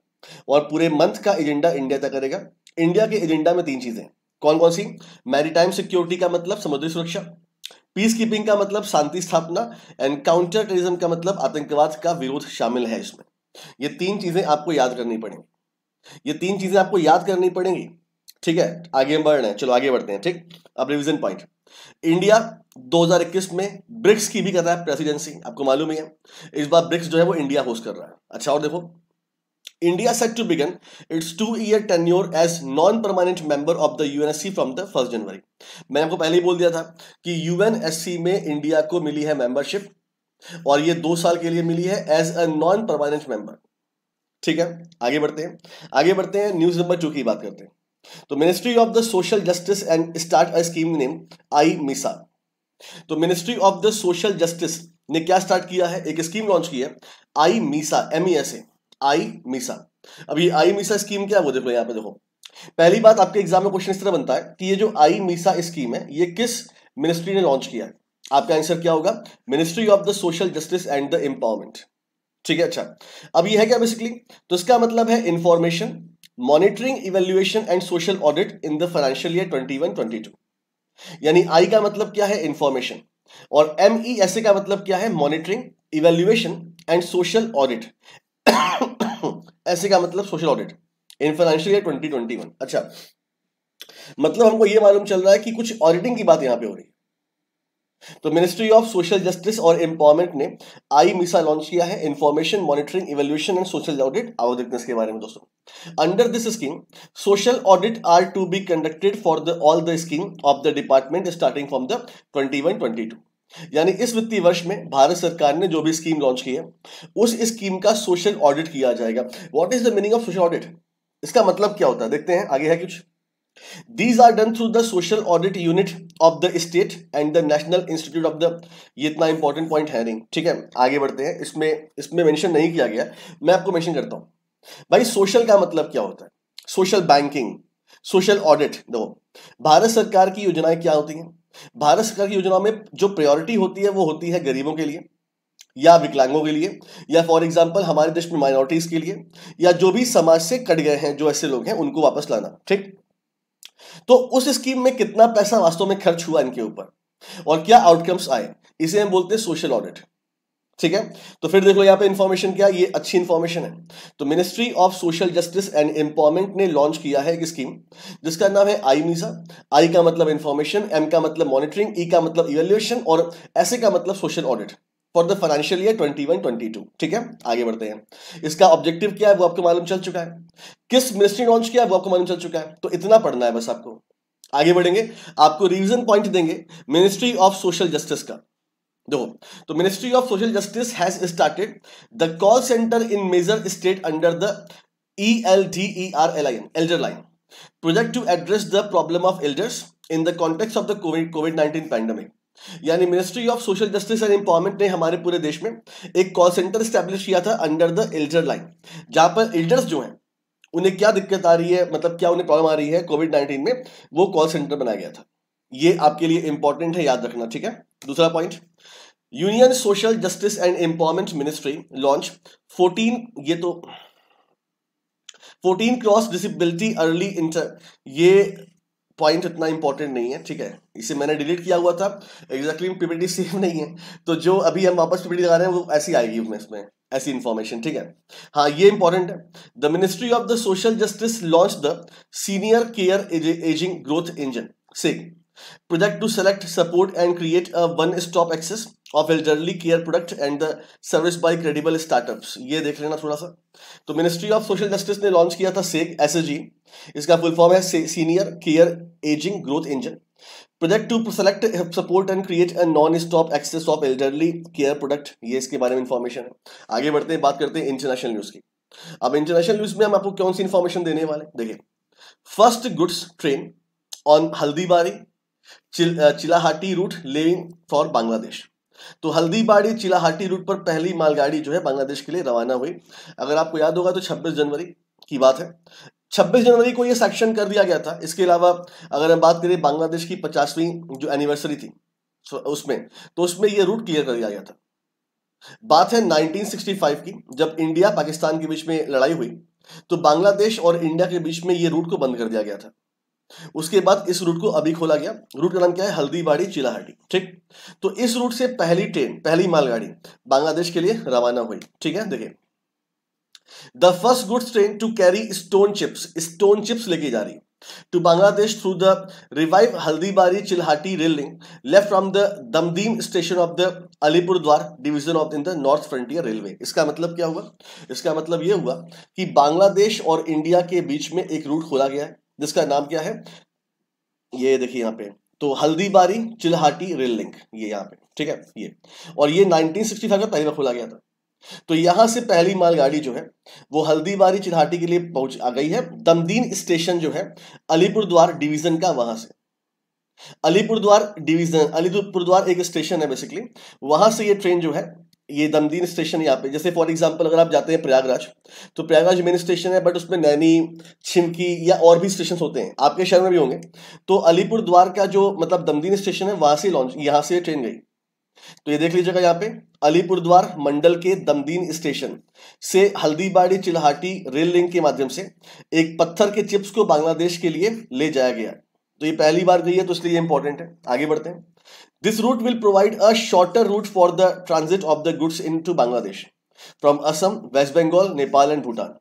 और पूरे मंथ का एजेंडा इंडिया तय करेगा इंडिया के एजेंडा में तीन चीजें कौन कौन सी मैरीटाइम सिक्योरिटी का मतलब समुद्री सुरक्षा पीस कीपिंग का मतलब शांति स्थापना एंड काउंटर टेरिज्म का मतलब आतंकवाद का विरोध शामिल है इसमें ये तीन चीजें आपको याद करनी पड़ेंगी ये तीन चीजें आपको याद करनी पड़ेंगी ठीक है आगे हम बढ़ रहे हैं चलो आगे बढ़ते हैं ठीक अब रिविजन पॉइंट इंडिया 2021 में ब्रिक्स की भी कर रहा है प्रेसिडेंसी आपको मालूम ही है इस बार ब्रिक्स जो है वो इंडिया होस्ट कर रहा है अच्छा और देखो India set to begin its two-year tenure as non permanent member of the UNSC from the first January मैंने आपको पहले ही बोल दिया था कि यूएनएससी में इंडिया को मिली है मेंबरशिप और ये दो साल के लिए मिली है as a non permanent member ठीक है आगे बढ़ते हैं आगे बढ़ते हैं न्यूज नंबर टू की बात करते हैं तो ministry of the social justice and start a scheme name I MESA तो ministry of the social justice ने क्या स्टार्ट किया है एक स्कीम लॉन्च की है I MESA M E S A I MESA अब ये आई मीसा स्कीम क्या है वो देखो यहां पे देखो पहली बात आपके एग्जाम में क्वेश्चन इस तरह बनता है कि ये जो आई मीसा स्कीम है ये किस मिनिस्ट्री ने लॉन्च किया है आपका आंसर क्या होगा ministry of the social justice and the empowerment ठीक है अच्छा अब ये है क्या बेसिकली तो इसका मतलब है information monitoring evaluation and social audit in the financial year twenty two यानी आई का मतलब क्या है इंफॉर्मेशन और एम ई एस ए का मतलब क्या है monitoring evaluation and social audit ऐसे का मतलब social audit in financial year one अच्छा मतलब हमको ये मालूम चल रहा है कि कुछ ऑडिटिंग की बात यहां पे हो रही तो मिनिस्ट्री ऑफ सोशल जस्टिस और एम्पावरमेंट ने आई मिसा लॉन्च किया है information monitoring evaluation and social audit आवधिकनेस के बारे में दोस्तों under this scheme social audit are to be conducted for the all the scheme of the department starting from the twenty one twenty two यानी इस वित्तीय वर्ष में भारत सरकार ने जो भी स्कीम लॉन्च की है उस स्कीम का सोशल ऑडिट किया जाएगा what is the meaning of social audit इसका मतलब क्या होता है देखते हैं आगे है कुछ These are done through the social audit unit of the state and the national institute of the ये इतना important point है नहीं ठीक है आगे बढ़ते हैं इसमें इसमें mention नहीं किया गया मैं आपको mention करता हूँ भाई social का मतलब क्या होता है social banking सोशल ऑडिट देखो भारत सरकार की योजनाएं क्या होती हैं भारत सरकार की योजना में जो प्रायोरिटी होती है वो होती है गरीबों के लिए या विकलांगों के लिए या फॉर एग्जाम्पल हमारे देश में माइनॉरिटीज के लिए या जो भी समाज से कट गए हैं जो ऐसे लोग हैं उनको वापस लाना ठीक तो उस स्कीम में कितना पैसा वास्तव में खर्च हुआ इनके ऊपर और क्या आउटकम्स आए इसे हम बोलते हैं सोशल ऑडिट ठीक है तो फिर देख लो यहां पे इंफॉर्मेशन क्या ये अच्छी इंफॉर्मेशन है तो ministry of social justice and empowerment ने लॉन्च किया है एक स्कीम जिसका नाम है आई मीजा आई का मतलब इंफॉर्मेशन एम का मतलब मॉनिटरिंग ई e का मतलब इवेल्युएशन और ऐसे का मतलब social audit for the financial year twenty one twenty two ठीक है आगे बढ़ते हैं इसका ऑब्जेक्टिव क्या है वो आपको मालूम चल चुका है किस मिनिस्ट्री लॉन्च किया है वो आपको मालूम चल चुका है तो इतना पढ़ना है बस आपको आगे बढ़ेंगे आपको रिविजन पॉइंट देंगे मिनिस्ट्री ऑफ सोशल जस्टिस का देखो तो ministry of social justice has started the call centre in major state under the E L D E R L I N elder line project to address the problem of elders in the the of the covid covid nineteen pandemic यानी ministry of social justice and empowerment ने हमारे पूरे देश में एक call centre establish किया था under the Elder line जहां पर एल्डर्स जो हैं उन्हें क्या दिक्कत आ रही है मतलब क्या उन्हें प्रॉब्लम आ रही है कोविड नाइन्टीन में वो कॉल सेंटर बनाया गया था ये आपके लिए इंपॉर्टेंट है याद रखना ठीक है दूसरा point union social justice and empowerment ministry launch fourteen ये तो fourteen cross disability early inter ये पॉइंट इतना इंपॉर्टेंट नहीं है ठीक है इसे मैंने डिलीट किया हुआ था एग्जैक्टली पीपीटी सेम नहीं है तो जो अभी हम वापस पीपीटी लगा रहे हैं वो ऐसी आएगी उसमें इसमें ऐसी इंफॉर्मेशन ठीक है हाँ ये इंपॉर्टेंट है the ministry of the social justice launch the senior care ageing growth engine sing project to select support and create a one stop access of elderly care product and the service by credible startups ये देख लेना थोड़ा सा तो ministry of social justice ने launch किया था SAGE S इसका फुल फॉर्म है senior care ageing growth engine project to select support and create a non stop access of elderly care product ये इसके बारे में इंफॉर्मेशन है आगे बढ़ते हैं बात करते हैं इंटरनेशनल न्यूज की अब इंटरनेशनल न्यूज में हम आपको कौन सी इंफॉर्मेशन देने वाले देखिए first goods train on Haldibari चिल, Chilahati route leaving for Bangladesh तो हल्दीबाड़ी चिलाहाटी रूट पर पहली मालगाड़ी जो है बांग्लादेश के लिए रवाना हुई अगर आपको याद होगा तो 26 जनवरी की बात है 26 जनवरी को यह सेक्शन कर दिया गया था इसके अलावा अगर हम बात करें बांग्लादेश की पचासवीं जो एनिवर्सरी थी उसमें तो उसमें यह रूट क्लियर कर दिया गया था बात है 1965 की जब इंडिया पाकिस्तान के बीच में लड़ाई हुई तो बांग्लादेश और इंडिया के बीच में यह रूट को बंद कर दिया गया था उसके बाद इस रूट को अभी खोला गया रूट का नाम क्या है हल्दीबाड़ी चिलाहाटी ठीक तो इस रूट से पहली ट्रेन पहली मालगाड़ी बांग्लादेश के लिए रवाना हुई ठीक है देखिए the first goods train to carry stone chips stone chips लेके जा रही Bangladesh through the revive Haldibari Haldibari rail link left from the Damdim station of the Alipurduar division of in the north frontier railway इसका मतलब क्या हुआ इसका मतलब यह हुआ कि बांग्लादेश और इंडिया के बीच में एक रूट खोला गया है जिसका नाम क्या है ये देखिए यहाँ पे तो हल्दीबारी चिल्हाटी रेल लिंक ये यहाँ पे ठीक है ये और ये 1965 का पहली बार खोला गया था तो यहां से पहली मालगाड़ी जो है वो हल्दीबारी चिल्हाटी के लिए पहुंच आ गई है दमदीन स्टेशन जो है अलीपुर द्वार डिवीजन का वहां से अलीपुर द्वार डिवीजन अलीपुर द्वार एक स्टेशन है बेसिकली वहां से ये ट्रेन जो है ये दमदीन स्टेशन यहाँ पे जैसे फॉर एग्जांपल अगर आप जाते हैं प्रयागराज तो प्रयागराज मेन स्टेशन है बट उसमें नैनी छिमकी या और भी स्टेशन होते हैं आपके शहर में भी होंगे तो अलीपुर द्वार का जो मतलब दमदीन स्टेशन है वहां से लॉन्च यहाँ से ट्रेन गई तो ये देख लीजिएगा यहाँ पे अलीपुर द्वार मंडल के दमदीन स्टेशन से हल्दीबाड़ी चिल्हाटी रेल लिंक के माध्यम से एक पत्थर के चिप्स को बांग्लादेश के लिए ले जाया गया तो ये पहली बार गई है तो इसलिए इंपॉर्टेंट है आगे बढ़ते हैं This route will provide a shorter route for the transit of the goods into Bangladesh from Assam, West Bengal, Nepal and Bhutan.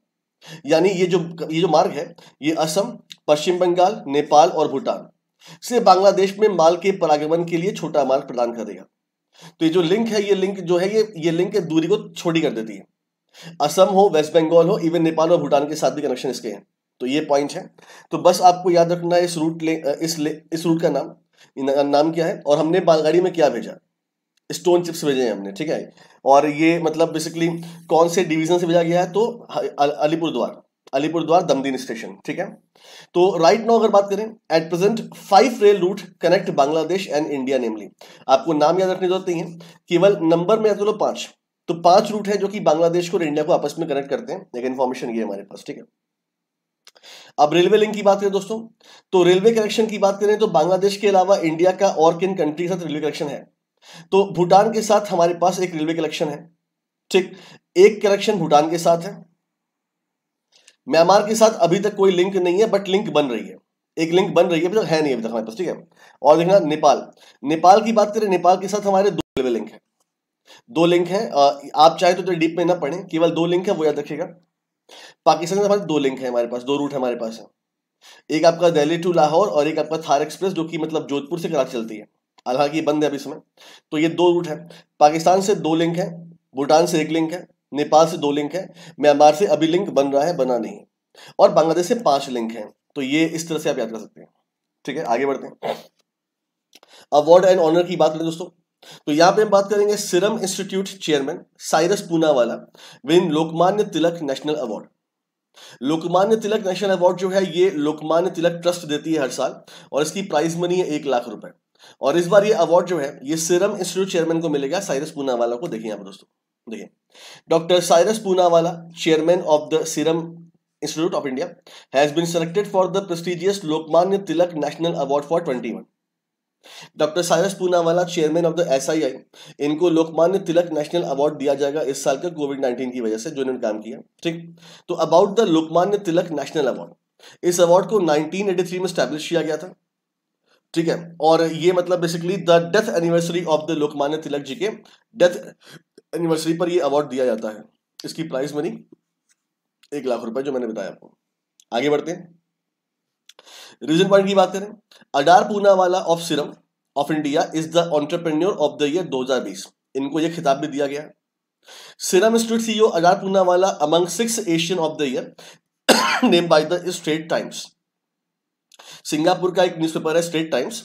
यानी ये जो ये जो मार्ग है ये असम पश्चिम बंगाल नेपाल और भूटान से बांग्लादेश में माल के परागमन के लिए छोटा मार्ग प्रदान करेगा तो ये जो लिंक है ये लिंक जो है ये ये लिंक दूरी को छोटी कर देती है असम हो वेस्ट बंगाल हो इवन नेपाल और भूटान के साथ भी कनेक्शन इसके हैं तो ये पॉइंट है तो बस आपको याद रखना है इस रूट ले, इस ले, इस रूट का नाम इनका नाम क्या है और हमने बालगाड़ी में क्या भेजा स्टोन चिप्स भेजे हैं हमने ठीक है और ये मतलब बेसिकली कौन से डिवीजन से भेजा गया है तो अलीपुर द्वार अलीपुर द्वार दमदीन स्टेशन ठीक है तो राइट नाउ अगर बात करें at present five rail route connect Bangladesh and India namely आपको नाम याद रखने जरूरत नहीं है केवल नंबर में याद पांच तो पांच रूट है जो कि बांग्लादेश को और इंडिया को आपस में कनेक्ट करते हैं एक इन्फॉर्मेशन ये हमारे पास ठीक है अब रेलवे लिंक की बात करें दोस्तों तो रेलवे कनेक्शन की बात करें तो बांग्लादेश के अलावा इंडिया का और किन कंट्री के साथ रेलवे कनेक्शन है तो भूटान के साथ हमारे पास एक रेलवे कनेक्शन है ठीक एक कनेक्शन भूटान के साथ है म्यांमार के साथ अभी तक कोई लिंक नहीं है बट लिंक बन रही है एक लिंक बन रही है अभी तक है नहीं अभी तक हमारे पास ठीक है और देखना नेपाल नेपाल की बात करें नेपाल के साथ हमारे दो रेलवे लिंक है दो लिंक है आप चाहे तो, डीप में ना पढ़े केवल दो लिंक है वो याद रखेगा पाकिस्तान से हमारे दो लिंक है हमारे पास दो रूट हमारे पास है एक आपका दिल्ली टू लाहौर और एक आपका थार एक्सप्रेस जो कि मतलब जोधपुर से कराची चलती है हालांकि ये बंद है अभी इसमें तो ये दो रूट है पाकिस्तान से दो लिंक है भूटान से एक लिंक है नेपाल से दो लिंक है म्यांमार से अभी लिंक बन रहा है बना नहीं और बांग्लादेश से पांच लिंक है तो ये इस तरह से आप याद कर सकते हैं ठीक है आगे बढ़ते हैं अवार्ड एंड ऑनर की बात करें दोस्तों तो यहां पे हम बात करेंगे Serum Institute chairman Cyrus Poonawalla win Lokmanya Tilak national award Lokmanya Tilak national award जो है ये लोकमान्य तिलक ट्रस्ट देती है हर साल और इसकी प्राइज मनी है एक लाख रुपए और इस बार ये अवार्ड जो है ये सिरम इंस्टीट्यूट चेयरमैन को मिलेगा साइरस पूनावाला को देखिए यहां पर दोस्तों देखिए doctor Cyrus Poonawalla chairman of the Serum Institute of India has has been for the prestigious Lokmanya Tilak national award for twenty one doctor सायस Poonawalla chairman of the S I I इनको लोकमान्य तिलक नेशनल अवार्ड दिया जाएगा इस साल के कोविड नाइन्टीन की वजह से जो इन्होंने काम किया ठीक तो about the Lokmanya Tilak national award इस अवार्ड को 1983 में स्टैब्लिश किया गया था ठीक है और ये मतलब basically the death anniversary of the Lokmanya Tilak ji के डेथ एनिवर्सरी पर यह अवार्ड दिया जाता है इसकी प्राइस मनी एक लाख रुपए जो मैंने बताया आपको आगे बढ़ते हैं रीजन पॉइंट की बात करें Adar Poonawalla of Serum of India is the entrepreneur of the year 2020 इनको यह खिताब भी दिया गया Serum street CEO Adar Poonawalla among six Asian of the year name by the Straits Times Singapore का एक न्यूज़पेपर है स्टेट टाइम्स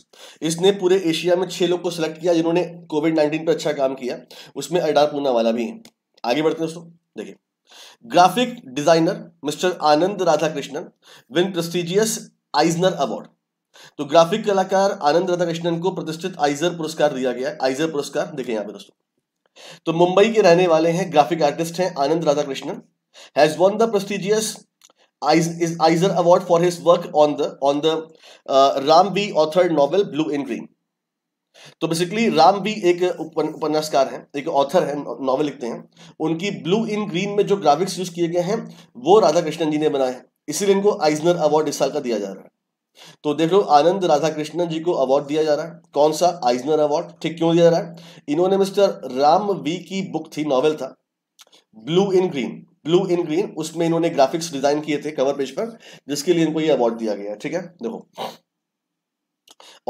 इसने पूरे एशिया में छह लोग को सिलेक्ट किया जिन्होंने कोविड नाइन्टीन पर अच्छा काम किया उसमें अडार पूनावाला भी है आगे बढ़ते हैं दोस्तों देखिए graphic designer mister Anand Radhakrishnan win prestigious Eisner award तो ग्राफिक कलाकार आनंद राधाकृष्णन को प्रतिष्ठित आइजर पुरस्कार दिया गया आइजर पुरस्कार देखें यहां पे दोस्तों तो मुंबई के रहने वाले हैं ग्राफिक आर्टिस्ट हैं Anand Radhakrishnan has won the prestigious is Eisner Award for his work on the on the uh, Ram V authored novel Blue and तो बेसिकली राम भी एक उपन्यासकार हैं एक ऑथर हैं नॉवल लिखते हैं उनकी ब्लू इन ग्रीन में जो ग्राफिक्स यूज किए गए हैं वो राधा कृष्णन जी ने बनाए हैं इसीलिए इनको आइजनर अवार्ड इस साल का दिया जा रहा है तो देख लो आनंद कृष्णन जी को अवार्ड दिया जा रहा है कौन सा आइजनर अवार्ड ठीक क्यों दिया जा रहा है इन्होंने मिस्टर राम वी की बुक थी नॉवेल था blue in green blue in green उसमें इन्होंने ग्राफिक्स डिजाइन किए थे कवर पेज पर जिसके लिए इनको ये अवार्ड दिया गया ठीक है देखो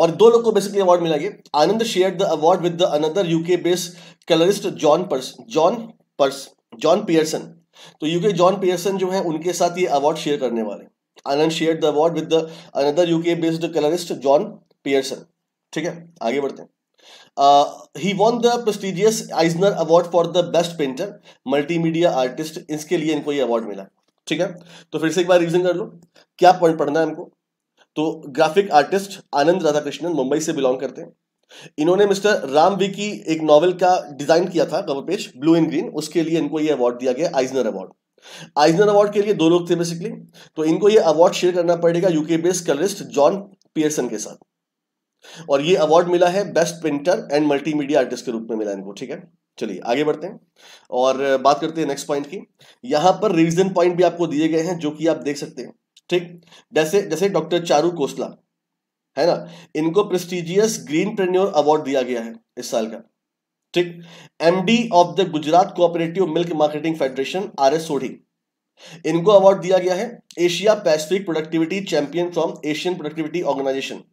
और दो लोग को बेसिकली अवार्ड मिला गया Anand share the award with the another UK based colourist John पर्स जॉन पर्स जॉन पियर्सन तो यूके जॉन पियर्सन जो है उनके साथ ये अवार्ड शेयर करने वाले Anand share the award with the another UK based colourist John Pearson ठीक है आगे बढ़ते हैं he won the prestigious Eisner award for the best painter multimedia artist इसके लिए इनको ये अवार्ड मिला ठीक है तो फिर से एक बार रीजन कर लो क्या पढ़ना है हमको तो ग्राफिक आर्टिस्ट आनंद राधाकृष्णन मुंबई से बिलोंग करते हैं इन्होंने मिस्टर राम वी की एक नॉवल का डिजाइन किया था cover page blue and green उसके लिए इनको ये अवार्ड दिया गया आइजनर अवार्ड आइजनर अवार्ड के लिए दो लोग थे बेसिकली तो इनको ये अवार्ड शेयर करना पड़ेगा UK based colourist John Pearson के साथ और ये अवार्ड मिला है best printer and multimedia artist के रूप में मिला इनको ठीक है चलिए आगे बढ़ते हैं और बात करते हैं नेक्स्ट पॉइंट की यहां पर रिविजन पॉइंट भी आपको दिए गए हैं जो कि आप देख सकते हैं ठीक जैसे जैसे डॉक्टर चारू कोसला है ना इनको प्रेस्टिजियस ग्रीन प्रेन्योर अवार्ड दिया गया है इस साल का ठीक MD of the Gujarat cooperative milk marketing federation R S Sodhi इनको अवार्ड दिया गया है Asia Pacific productivity champion from Asian productivity organisation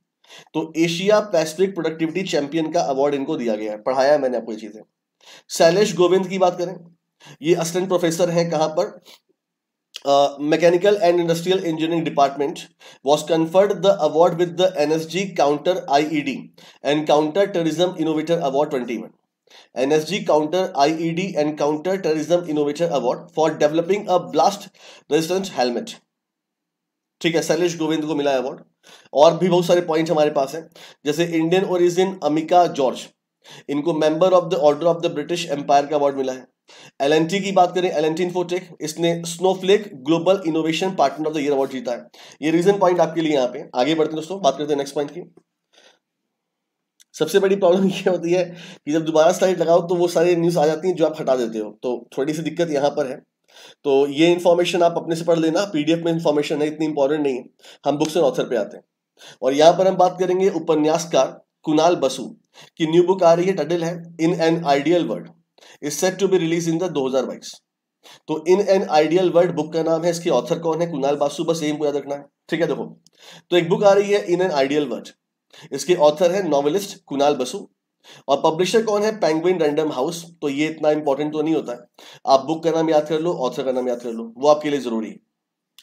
तो एशिया पैसिफिक प्रोडक्टिविटी चैंपियन का अवार्ड इनको दिया गया है पढ़ाया है मैंने आपको ये चीजें शैलेश गोविंद की बात करें ये असिस्टेंट प्रोफेसर हैं कहां पर uh, Mechanical and Industrial Engineering Department was conferred the award with the NSG Counter IED and Counter Terrorism Innovator Award 21. NSG Counter IED and Counter Terrorism Innovator Award for developing a blast resistant helmet. ठीक है शैलेश गोविंद को मिला है award और भी बहुत सारे point हमारे पास हैं जैसे इंडियन ओरिजिन अमिका जॉर्ज इनको member of the order of the British empire का अवार्ड मिला है एल की बात करें एल एन इन्फोटेक इसने Snowflake global innovation partner of the year award जीता है ये रीजन पॉइंट आपके लिए यहां पे आगे बढ़ते हैं दोस्तों बात करते हैं नेक्स्ट पॉइंट की सबसे बड़ी प्रॉब्लम ये होती है कि जब दोबारा स्लाइड लगाओ तो वो सारी न्यूज़ आ जाती है जो आप हटा देते हो तो थोड़ी सी दिक्कत यहां पर है तो ये इन्फॉर्मेशन आप अपने से पढ़ लेना पीडीएफ में इंफॉर्मेशन है इतनी इंपॉर्टेंट नहीं है हम बुक्स एंड ऑथर पे आते हैं और यहां पर हम बात करेंगे उपन्यासकार कुणाल बसु की न्यू बुक आ रही है टडल है in an ideal world is set to be release in the 2022 तो in an ideal world book का नाम है इसकी ऑथर कौन है कुणाल बासु बस यही याद रखना है ठीक है देखो तो एक बुक आ रही है इन एन आइडियल वर्ल्ड इसके ऑथर है नॉवेलिस्ट कुणाल बसु और पब्लिशर कौन है पेंगुइन रैंडम हाउस तो ये इतना इंपॉर्टेंट तो नहीं होता है आप बुक का नाम याद कर लो ऑथर का नाम याद कर लो वो आपके लिए जरूरी है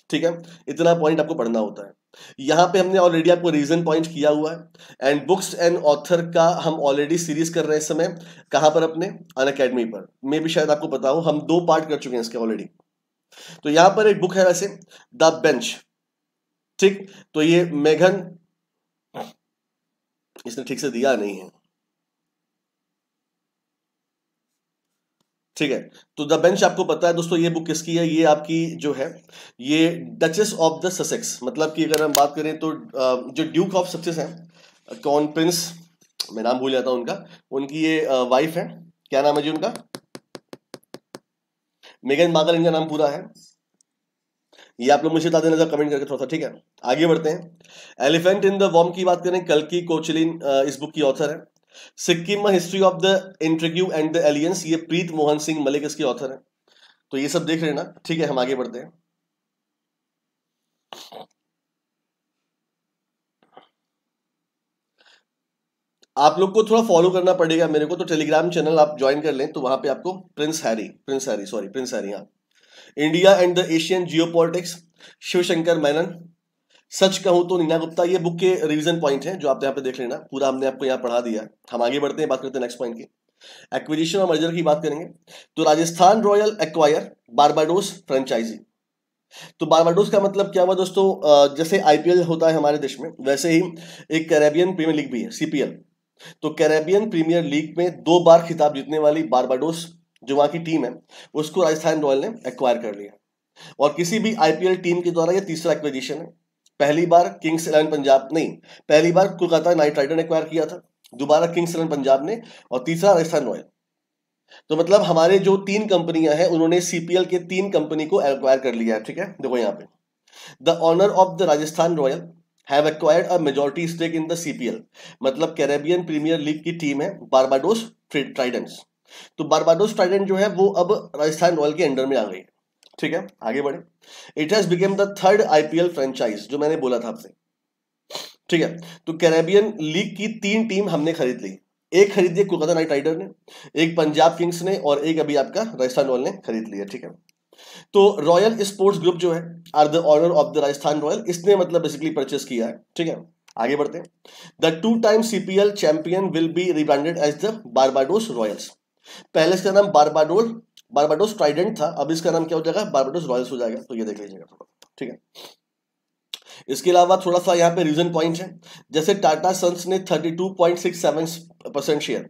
ठीक है इतना पॉइंट आपको पढ़ना होता है यहां पे हमने ऑलरेडी आपको रीजन पॉइंट किया हुआ है एंड बुक्स एंड ऑथर का हम ऑलरेडी सीरीज कर रहे हैं इस समय कहां पर अपने अन अकेडमी पर मे भी शायद आपको पता हो हम दो पार्ट कर चुके हैं इसके ऑलरेडी तो यहां पर एक बुक है वैसे द बेंच ठीक तो ये मेघन इसने ठीक से दिया नहीं है ठीक है तो द बेंच आपको पता है दोस्तों ये बुक किसकी है ये आपकी जो है ये डचेस ऑफ द ससेक्स मतलब कि अगर हम बात करें तो जो ड्यूक ऑफ सक्सेस है कौन प्रिंस मैं नाम भूल जाता हूं उनका उनकी ये वाइफ है क्या नाम है जी उनका मेगन मागल इनका नाम पूरा है ये आप लोग मुझे बता देना कमेंट करके थोड़ा सा ठीक है आगे बढ़ते हैं एलिफेंट इन द वॉम की बात करें कल की कोचलिन इस बुक की ऑथर है Sikkim history of the interview and the aliens ये प्रीत मोहन सिंह मलिक इसके ऑथर हैं तो ये सब देख रहे ना ठीक है हम आगे बढ़ते हैं आप लोग को थोड़ा फॉलो करना पड़ेगा मेरे को तो टेलीग्राम चैनल आप ज्वाइन कर लें तो वहां पे आपको prince Harry prince Harry sorry prince Harry हाँ India and the Asian geopolitics Shivshankar Menon सच कहूं तो नीना गुप्ता ये बुक के रिवीजन पॉइंट है जो आप यहाँ पे देख लेना पूरा हमने आपको यहाँ पढ़ा दिया हम आगे बढ़ते हैं बात करते हैं नेक्स्ट पॉइंट की एक्विजिशन और मर्जर की बात करेंगे तो Rajasthan Royal acquire Barbados franchise तो बारबाडोस का मतलब क्या हुआ दोस्तों जैसे आईपीएल होता है हमारे देश में वैसे ही एक कैरेबियन प्रीमियर लीग भी है सीपीएल तो कैरेबियन प्रीमियर लीग में दो बार खिताब जीतने वाली बारबाडोस जो वहां की टीम है उसको राजस्थान रॉयल ने एक्वायर कर लिया और किसी भी आईपीएल टीम के द्वारा यह तीसरा एक्विजिशन है पहली बार किंग्स इलेवन पंजाब नहीं पहली बार कोलकाता नाइट राइडर ने एक्वायर किया था दोबारा किंग्स इलेवन पंजाब ने और तीसरा राजस्थान रॉयल तो मतलब हमारे जो तीन कंपनियां हैं उन्होंने सीपीएल के तीन कंपनी को एक्वायर कर लिया है ठीक है देखो यहां पे the owner of the Rajasthan Royal have acquired a majority stake in the CPL मतलब कैरेबियन प्रीमियर लीग की टीम है बारबाडोस ट्राइडेंट्स तो बारबाडोस ट्राइडेंट जो है वो अब राजस्थान रॉयल के अंडर में आ गई है ठीक है आगे बढ़े it has become the third IPL franchise जो मैंने बोला था आपसे ठीक है तो कैरेबियन लीग की तीन टीम हमने खरीद ली एक खरीद लिया कोलकाता नाइट राइडर ने एक पंजाब किंग्स ने और एक अभी आपका राजस्थान रॉयल ने खरीद लिया ठीक है तो रॉयल स्पोर्ट्स ग्रुप जो है are the owner of the Rajasthan Royal इसने मतलब बेसिकली परचेस किया है ठीक है आगे बढ़ते हैं the two time CPL champion will be rebranded as the Barbados Royals पहले इसका नाम बारबाडोल बारबाडोस ट्राइडेंट था अब इसका नाम क्या हो जाएगा बारबाडोस रॉयल्स हो जाएगा तो ये देख लीजिएगा थोड़ा ठीक है इसके अलावा थोड़ा सा यहाँ पे रीजन पॉइंट है जैसे टाटा सन्स ने 32.67 परसेंट शेयर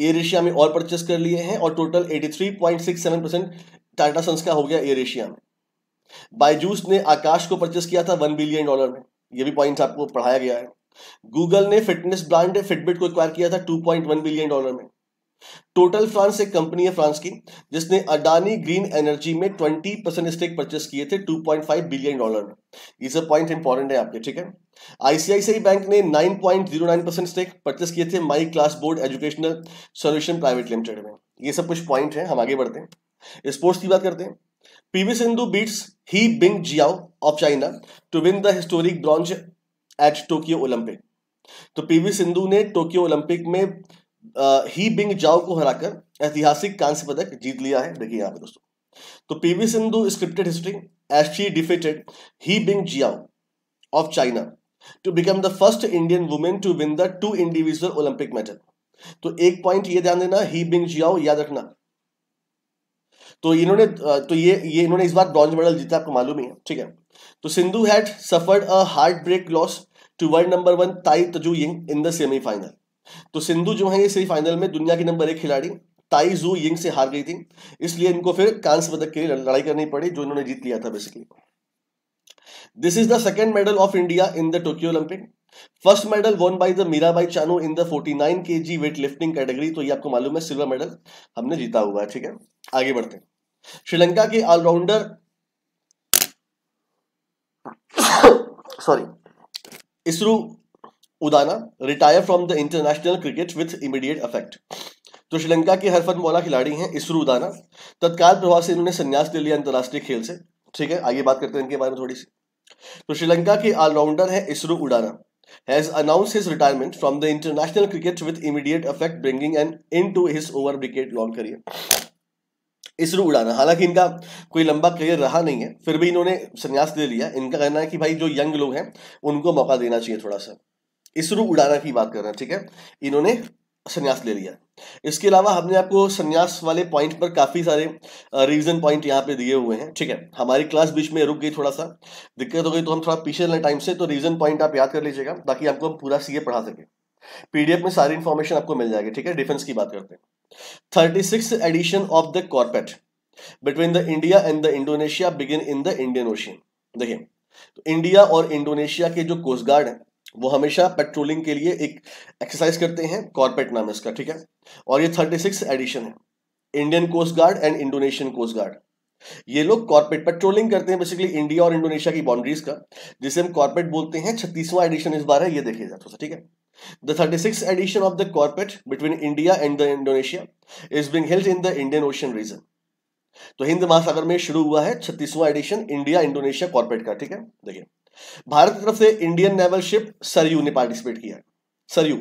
एयर एशिया में और परचेस कर लिए हैं और टोटल 83.67 परसेंट टाटा सन्स का हो गया एयर एशिया में बायजूस ने आकाश को परचेस किया था वन बिलियन डॉलर में ये भी पॉइंट आपको पढ़ाया गया है गूगल ने फिटनेस ब्रांड फिटबिट को एक्वायर किया था 2.1 बिलियन डॉलर में टोटल फ्रांस एक कंपनी है फ्रांस की जिसने अडानी ग्रीन एनर्जी में 20 परसेंट स्टेक परचेस किए थे 2.5 बिलियन डॉलर में इस पॉइंट इंपॉर्टेंट है आपके ठीक है आईसीआईसीआई बैंक ने 9.09 परसेंट स्टेक परचेस किए थे My Class Board educational solution private limited में ये सब कुछ पॉइंट है हम आगे बढ़ते हैं स्पोर्ट्स की बात करते हैं PV Sindhu beats He Bingjiao of China to win the historic bronze at Tokyo Olympic तो पीवी सिंधु ने टोक्यो ओलंपिक में ही बिंग जाओ को हराकर ऐतिहासिक कांस्य पदक जीत लिया है देखिए यहाँ पे दोस्तों तो PV Sindhu scripted history as she defeated He Bingjiao of China to become the first Indian women to win the two individual Olympic medal तो एक पॉइंट ये ध्यान देना ही बिंग जियाओ याद रखना तो इन्होंने तो ये ये इन्होंने इस बार ब्रॉन्ज मेडल जीता आपको मालूम ही है ठीक है तो Sindhu had suffered a heartbreak loss to world number one Tai Tzu Ying in the semifinal तो सिंधु जो है ये सेमीफाइनल में दुनिया की नंबर एक खिलाड़ी ताई जू यिंग से हार गई थी इसलिए इनको फिर कांस पदक के लिए लड़ाई करनी पड़ी जो इन्होंने जीत लिया था basically this is the second medal of India in the Tokyo Olympic first medal won by the Mirabai Chanu in the nine K G weight lifting category तो ये आपको मालूम है सिल्वर मेडल हमने जीता हुआ है ठीक है आगे बढ़ते हैं श्रीलंका के allrounder sorry Isuru Udana retire from the international cricket with immediate effect तो श्रीलंका के हरफन मौला खिलाड़ी हैं इसरो उदाना तत्काल प्रभाव से इन्होंने संन्यास ले लिया अंतर्राष्ट्रीय खेल से ठीक है आगे बात करते हैं इनके बारे में थोड़ी सी तो श्रीलंका के ऑलराउंडर है Isuru Udana has announce his retirement from the international cricket with immediate effect bringing an end to his over decade long career Isuru Udana हालांकि इनका कोई लंबा करियर रहा नहीं है फिर भी इन्होंने संन्यास ले लिया इनका कहना है कि भाई जो यंग लोग हैं उनको मौका देना चाहिए थोड़ा सा इसरो उड़ाना की बात कर रहे हैं ठीक है इन्होंने संन्यास ले लिया इसके अलावा हमने आपको संन्यास वाले पॉइंट पर काफ़ी सारे रीजन पॉइंट यहाँ पे दिए हुए हैं ठीक है हमारी क्लास बीच में रुक गई थोड़ा सा दिक्कत हो गई तो हम थोड़ा पीछे लें टाइम से तो रीजन पॉइंट आप याद कर लीजिएगा ताकि आपको हम पूरा सीए पढ़ा सके पीडीएफ में सारी इन्फॉर्मेशन आपको मिल जाएगी ठीक है डिफेंस की बात करते हैं thirty six edition of the CORPAT between the India and the Indonesia begin in the Indian Ocean देखिए तो इंडिया और इंडोनेशिया के जो कोस्ट गार्ड हैं वो हमेशा पेट्रोलिंग के लिए एक एक्सरसाइज करते हैं कॉर्पेट नाम है इसका ठीक है और ये थर्टी सिक्स एडिशन है Indian coast guard and Indonesian coast guard ये लोग कॉर्पोरेट पेट्रोलिंग करते हैं बेसिकली इंडिया और इंडोनेशिया की बाउंड्रीज का जिसे हम कॉर्पोरेट बोलते हैं छत्तीसवां एडिशन इस बार है ये देखिए जाता ठीक है the thirty six edition of the corporate between India and the Indonesia is being held in the Indian Ocean region तो हिंद महासागर में शुरू हुआ है छत्तीसवां एडिशन इंडिया इंडोनेशिया कॉर्पोरेट का ठीक है देखिए भारत की तरफ से इंडियन नेवल शिप सरयू ने पार्टिसिपेट किया है सरयू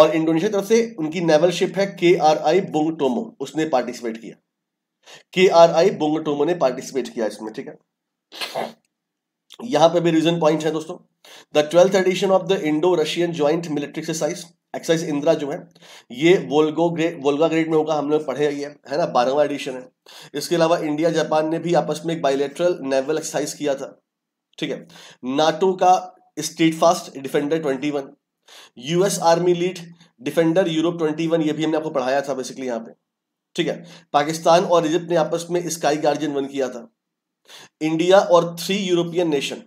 और इंडोनेशिया तरफ से उनकी नेवल शिप है K R I Bung Tomo उसने पार्टिसिपेट किया K R I Bung Tomo ने पार्टिसिपेट किया इसमें ठीक है यहां पे भी रीजन पॉइंट है दोस्तों the twelfth edition of the Indo Russian joint military exercise exercise Indira जो है ये वोल्गो ग्रेड वोल्गा ग्रेड में होगा हम लोग पढ़े ये है ना बारहवा एडिशन है इसके अलावा इंडिया जापान ने भी आपस में एक बायोलेट्रल नेवल एक्सरसाइज किया था ठीक है नाटो का steadfast defender twenty one US army lead defender Europe twenty one ये भी हमने आपको पढ़ाया था बेसिकली यहां पे ठीक है पाकिस्तान और इजिप्ट ने आपस में स्काई गार्जियन वन किया था इंडिया और थ्री यूरोपियन नेशन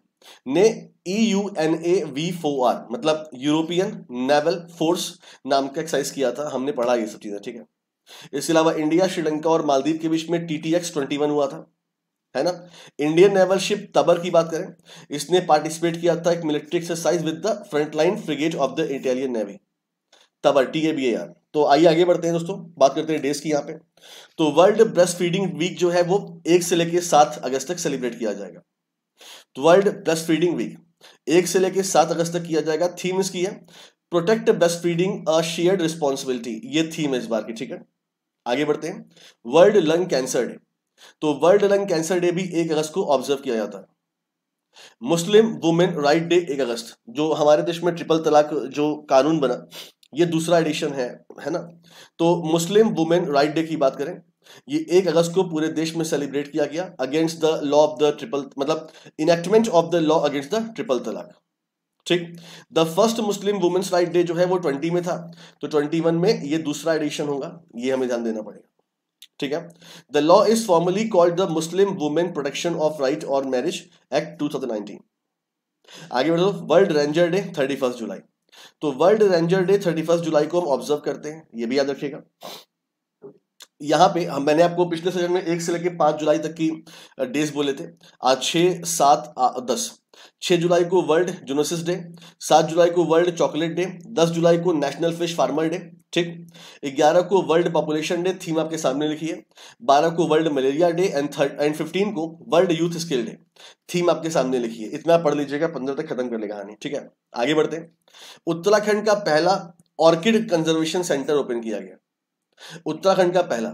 ने E U N A V FO R मतलब यूरोपियन नेवल फोर्स नाम का एक्सरसाइज किया था हमने पढ़ा ये सब चीजें ठीक है इसके अलावा इंडिया श्रीलंका और मालदीव के बीच में T T X twenty one हुआ था है ना इंडियन नेवल शिप तबर की बात करें इसने पार्टिसिपेट किया था एक military exercise with the frontline frigate of the Italian navy Tabar T A B A R तो आइए आगे बढ़ते हैं दोस्तों बात करते हैं डेज की यहाँ पे तो वर्ल्ड ब्रेस्ट फीडिंग वीक जो है वो एक से लेकर सात अगस्त तक सेलिब्रेट किया जाएगा तो वर्ल्ड ब्रेस्ट फीडिंग वीक एक से लेकर सात अगस्त तक किया जाएगा थीम इसकी है protect breastfeeding a shared responsibility ये थीम है इस बार की ठीक है आगे बढ़ते हैं वर्ल्ड लंग कैंसर डे तो वर्ल्ड लंग कैंसर डे भी एक अगस्त को ऑब्जर्व किया जाता है मुस्लिम वुमेन राइट डे एक अगस्त जो हमारे देश में ट्रिपल तलाक जो कानून बना ये दूसरा एडिशन है है ना तो मुस्लिम वुमेन राइट डे की बात करें ये एक अगस्त को पूरे देश में सेलिब्रेट किया गया against the law of the triple मतलब enactment of the law against the triple talaq ठीक the first Muslim women's right day जो है वो ट्वेंटी में था तो ट्वेंटी वन में ये दूसरा एडिशन होगा ये हमें ध्यान देना पड़ेगा ठीक है the law is formally called the Muslim women protection of right और मैरिज एक्ट टू आगे बढ़ो world ranger day thirty July तो world ranger day thirty July को हम ऑब्जर्व करते हैं ये भी याद रखिएगा यहां पे हम मैंने आपको पिछले सेशन में एक से लेकर पांच जुलाई तक की डेज बोले थे आज छह सात दस छह जुलाई को वर्ल्ड जोनोसिस डे सात जुलाई को वर्ल्ड चॉकलेट डे दस जुलाई को नेशनल फिश फार्मर डे ठीक ग्यारह को वर्ल्ड पॉपुलेशन डे थीम आपके सामने लिखी है बारह को world malaria day and third and fifteen को world youth skill day theme आपके सामने लिखी है इतना पढ़ लीजिएगा पंद्रह तक खत्म कर ले कहानी ठीक है आगे बढ़ते उत्तराखंड का पहला ऑर्किड कंजर्वेशन सेंटर ओपन किया गया उत्तराखंड का पहला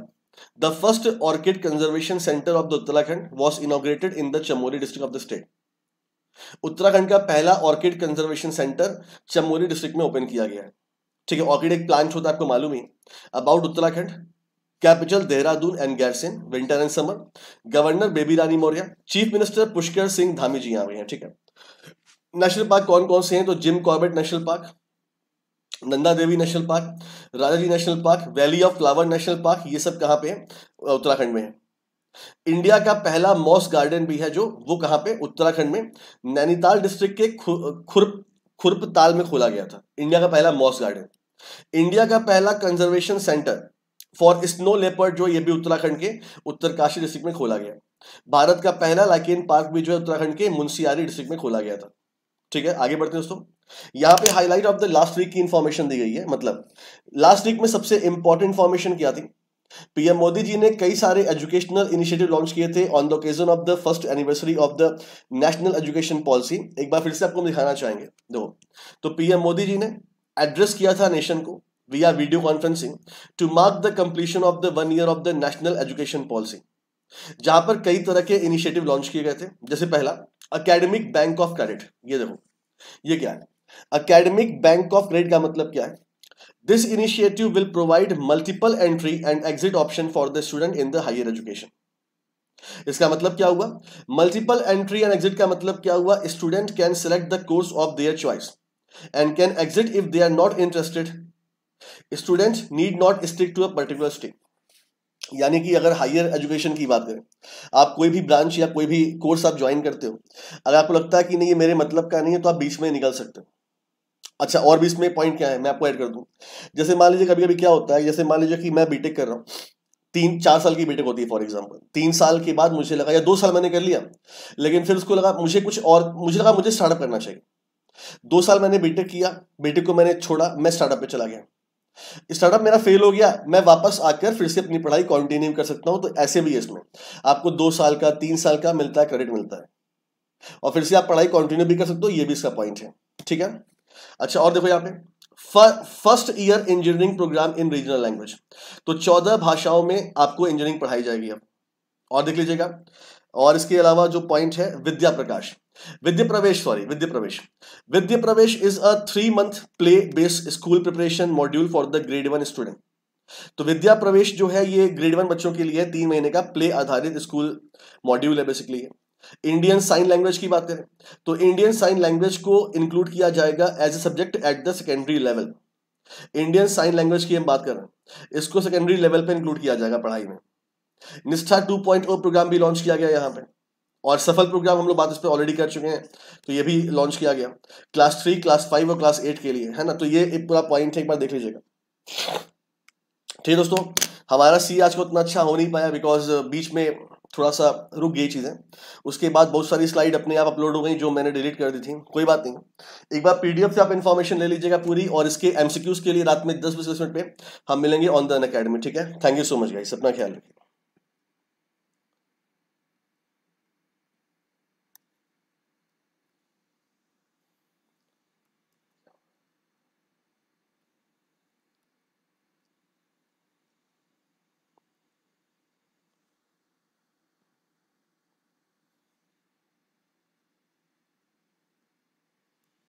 the first orchid conservation centre of the Uttarakhand was inaugurated in the Chamoli district of the state Uttarakhand का पहला orchid conservation centre Chamoli district में ओपन किया गया है ठीक है ऑर्किड एक प्लांट होता है आपको मालूम ही about Uttarakhand capital Dehradun and Gairsain winter and summer governor Baby Rani Maurya chief minister Pushkar Singh Dhami ji यहाँ हुए हैं ठीक है नेशनल पार्क कौन कौन से हैं तो Jim Corbett national park Nanda Devi national park Rajaji national park valley of flower national park ये सब कहाँ पे है उत्तराखंड में है इंडिया का पहला मॉस गार्डन भी है जो वो कहां पे उत्तराखंड में नैनीताल डिस्ट्रिक्ट के खुर्प ताल में खोला गया था इंडिया का पहला मॉस गार्डन इंडिया का पहला conservation centre for snow leopard जो ये भी उत्तराखंड के उत्तरकाशी डिस्ट्रिक्ट में खोला गया भारत का पहला लाइकेन पार्क भी जो है उत्तराखंड के मुंशियारी डिस्ट्रिक्ट में खोला गया था ठीक है आगे बढ़ते हैं दोस्तों यहां पे highlight of the last week की इन्फॉर्मेशन दी गई है मतलब लास्ट वीक में सबसे इंपॉर्टेंट इंफॉर्मेशन क्या थी पीएम मोदी जी ने कई सारे एजुकेशनल इनिशिएटिव लॉन्च किए थे on the occasion of the first anniversary of the national education policy एक बार फिर से आपको दिखाना चाहेंगे दो तो पीएम मोदी जी ने एड्रेस किया था नेशन को via video conferencing to mark the completion of the one year of the national education policy जहां पर कई तरह के इनिशिएटिव लॉन्च किए गए थे जैसे पहला अकेडमिक बैंक ऑफ क्रेडिट ये देखो ये क्या है अकेडमिक बैंक ऑफ क्रेडिट का मतलब क्या है This initiative will provide multiple entry and exit option for the student in the higher education. इसका मतलब क्या हुआ मल्टीपल एंट्री एंड एग्जिट का मतलब क्या हुआ student can select the course of their choice and can exit if they are not interested student need not stick to a particular state यानी कि अगर हायर एजुकेशन की बात करें आप कोई भी ब्रांच या कोई भी कोर्स आप ज्वाइन करते हो अगर आपको लगता है कि नहीं ये मेरे मतलब का नहीं है तो आप बीच में निकल सकते हो अच्छा और भी इसमें पॉइंट क्या है मैं आपको ऐड कर दूं जैसे मान लीजिए कभी कभी क्या होता है जैसे मान लीजिए कि मैं बीटेक कर रहा हूँ तीन चार साल की बीटेक होती है फॉर एग्जाम्पल तीन साल के बाद मुझे लगा या दो साल मैंने कर लिया लेकिन फिर उसको लगा मुझे कुछ और मुझे लगा मुझे स्टार्टअप करना चाहिए दो साल मैंने बीटेक किया बीटेक को मैंने छोड़ा मैं स्टार्टअप पे चला गया स्टार्टअप मेरा फेल हो गया मैं वापस आकर फिर से अपनी पढ़ाई कंटिन्यू कर सकता हूं तो ऐसे भी है इसमें आपको दो साल का तीन साल का मिलता है क्रेडिट मिलता है और फिर से आप पढ़ाई कंटिन्यू भी कर सकते हो ये भी इसका पॉइंट है ठीक है अच्छा और देखो यहाँ पे first year engineering programme in regional language तो चौदह भाषाओं में आपको इंजीनियरिंग पढ़ाई जाएगी अब और देख लीजिएगा और इसके अलावा जो पॉइंट है विद्या प्रकाश विद्या प्रवेश sorry Vidya Pravesh Vidya Pravesh is a three month play based school preparation module for the grade one student तो विद्या प्रवेश जो है ये ग्रेड वन बच्चों के लिए तीन महीने का प्ले आधारित स्कूल मॉड्यूल है बेसिकली इंडियन साइन लैंग्वेज की बात करें तो इंडियन साइन लैंग्वेज को इंक्लूड किया जाएगा as a subject at the secondary level Indian sign language की हम बात कर रहे हैं इसको सेकेंडरी लेवल पे इंक्लूड किया जाएगा पढ़ाई में निष्ठा 2.0 प्रोग्राम भी लॉन्च किया गया यहाँ पे और सफल प्रोग्राम हम लोग बात इस पर ऑलरेडी कर चुके हैं तो ये भी लॉन्च किया गया क्लास थ्री क्लास फाइव और क्लास एट के लिए है ना तो ये एक पूरा पॉइंट है एक बार देख लीजिएगा ठीक दोस्तों हमारा सी आज को उतना अच्छा हो नहीं पाया बिकॉज बीच में थोड़ा सा रुक गई चीज़ें उसके बाद बहुत सारी स्लाइड अपने आप अपलोड हो गई जो मैंने डिलीट कर दी थी कोई बात नहीं एक बार पीडीएफ से आप इन्फॉर्मेशन ले लीजिएगा पूरी और इसके एमसीक्यूज के लिए रात में दस दस मिनट पे हम मिलेंगे ऑन द अन अकेडमी ठीक है thank you so much guys अपना ख्याल रखिए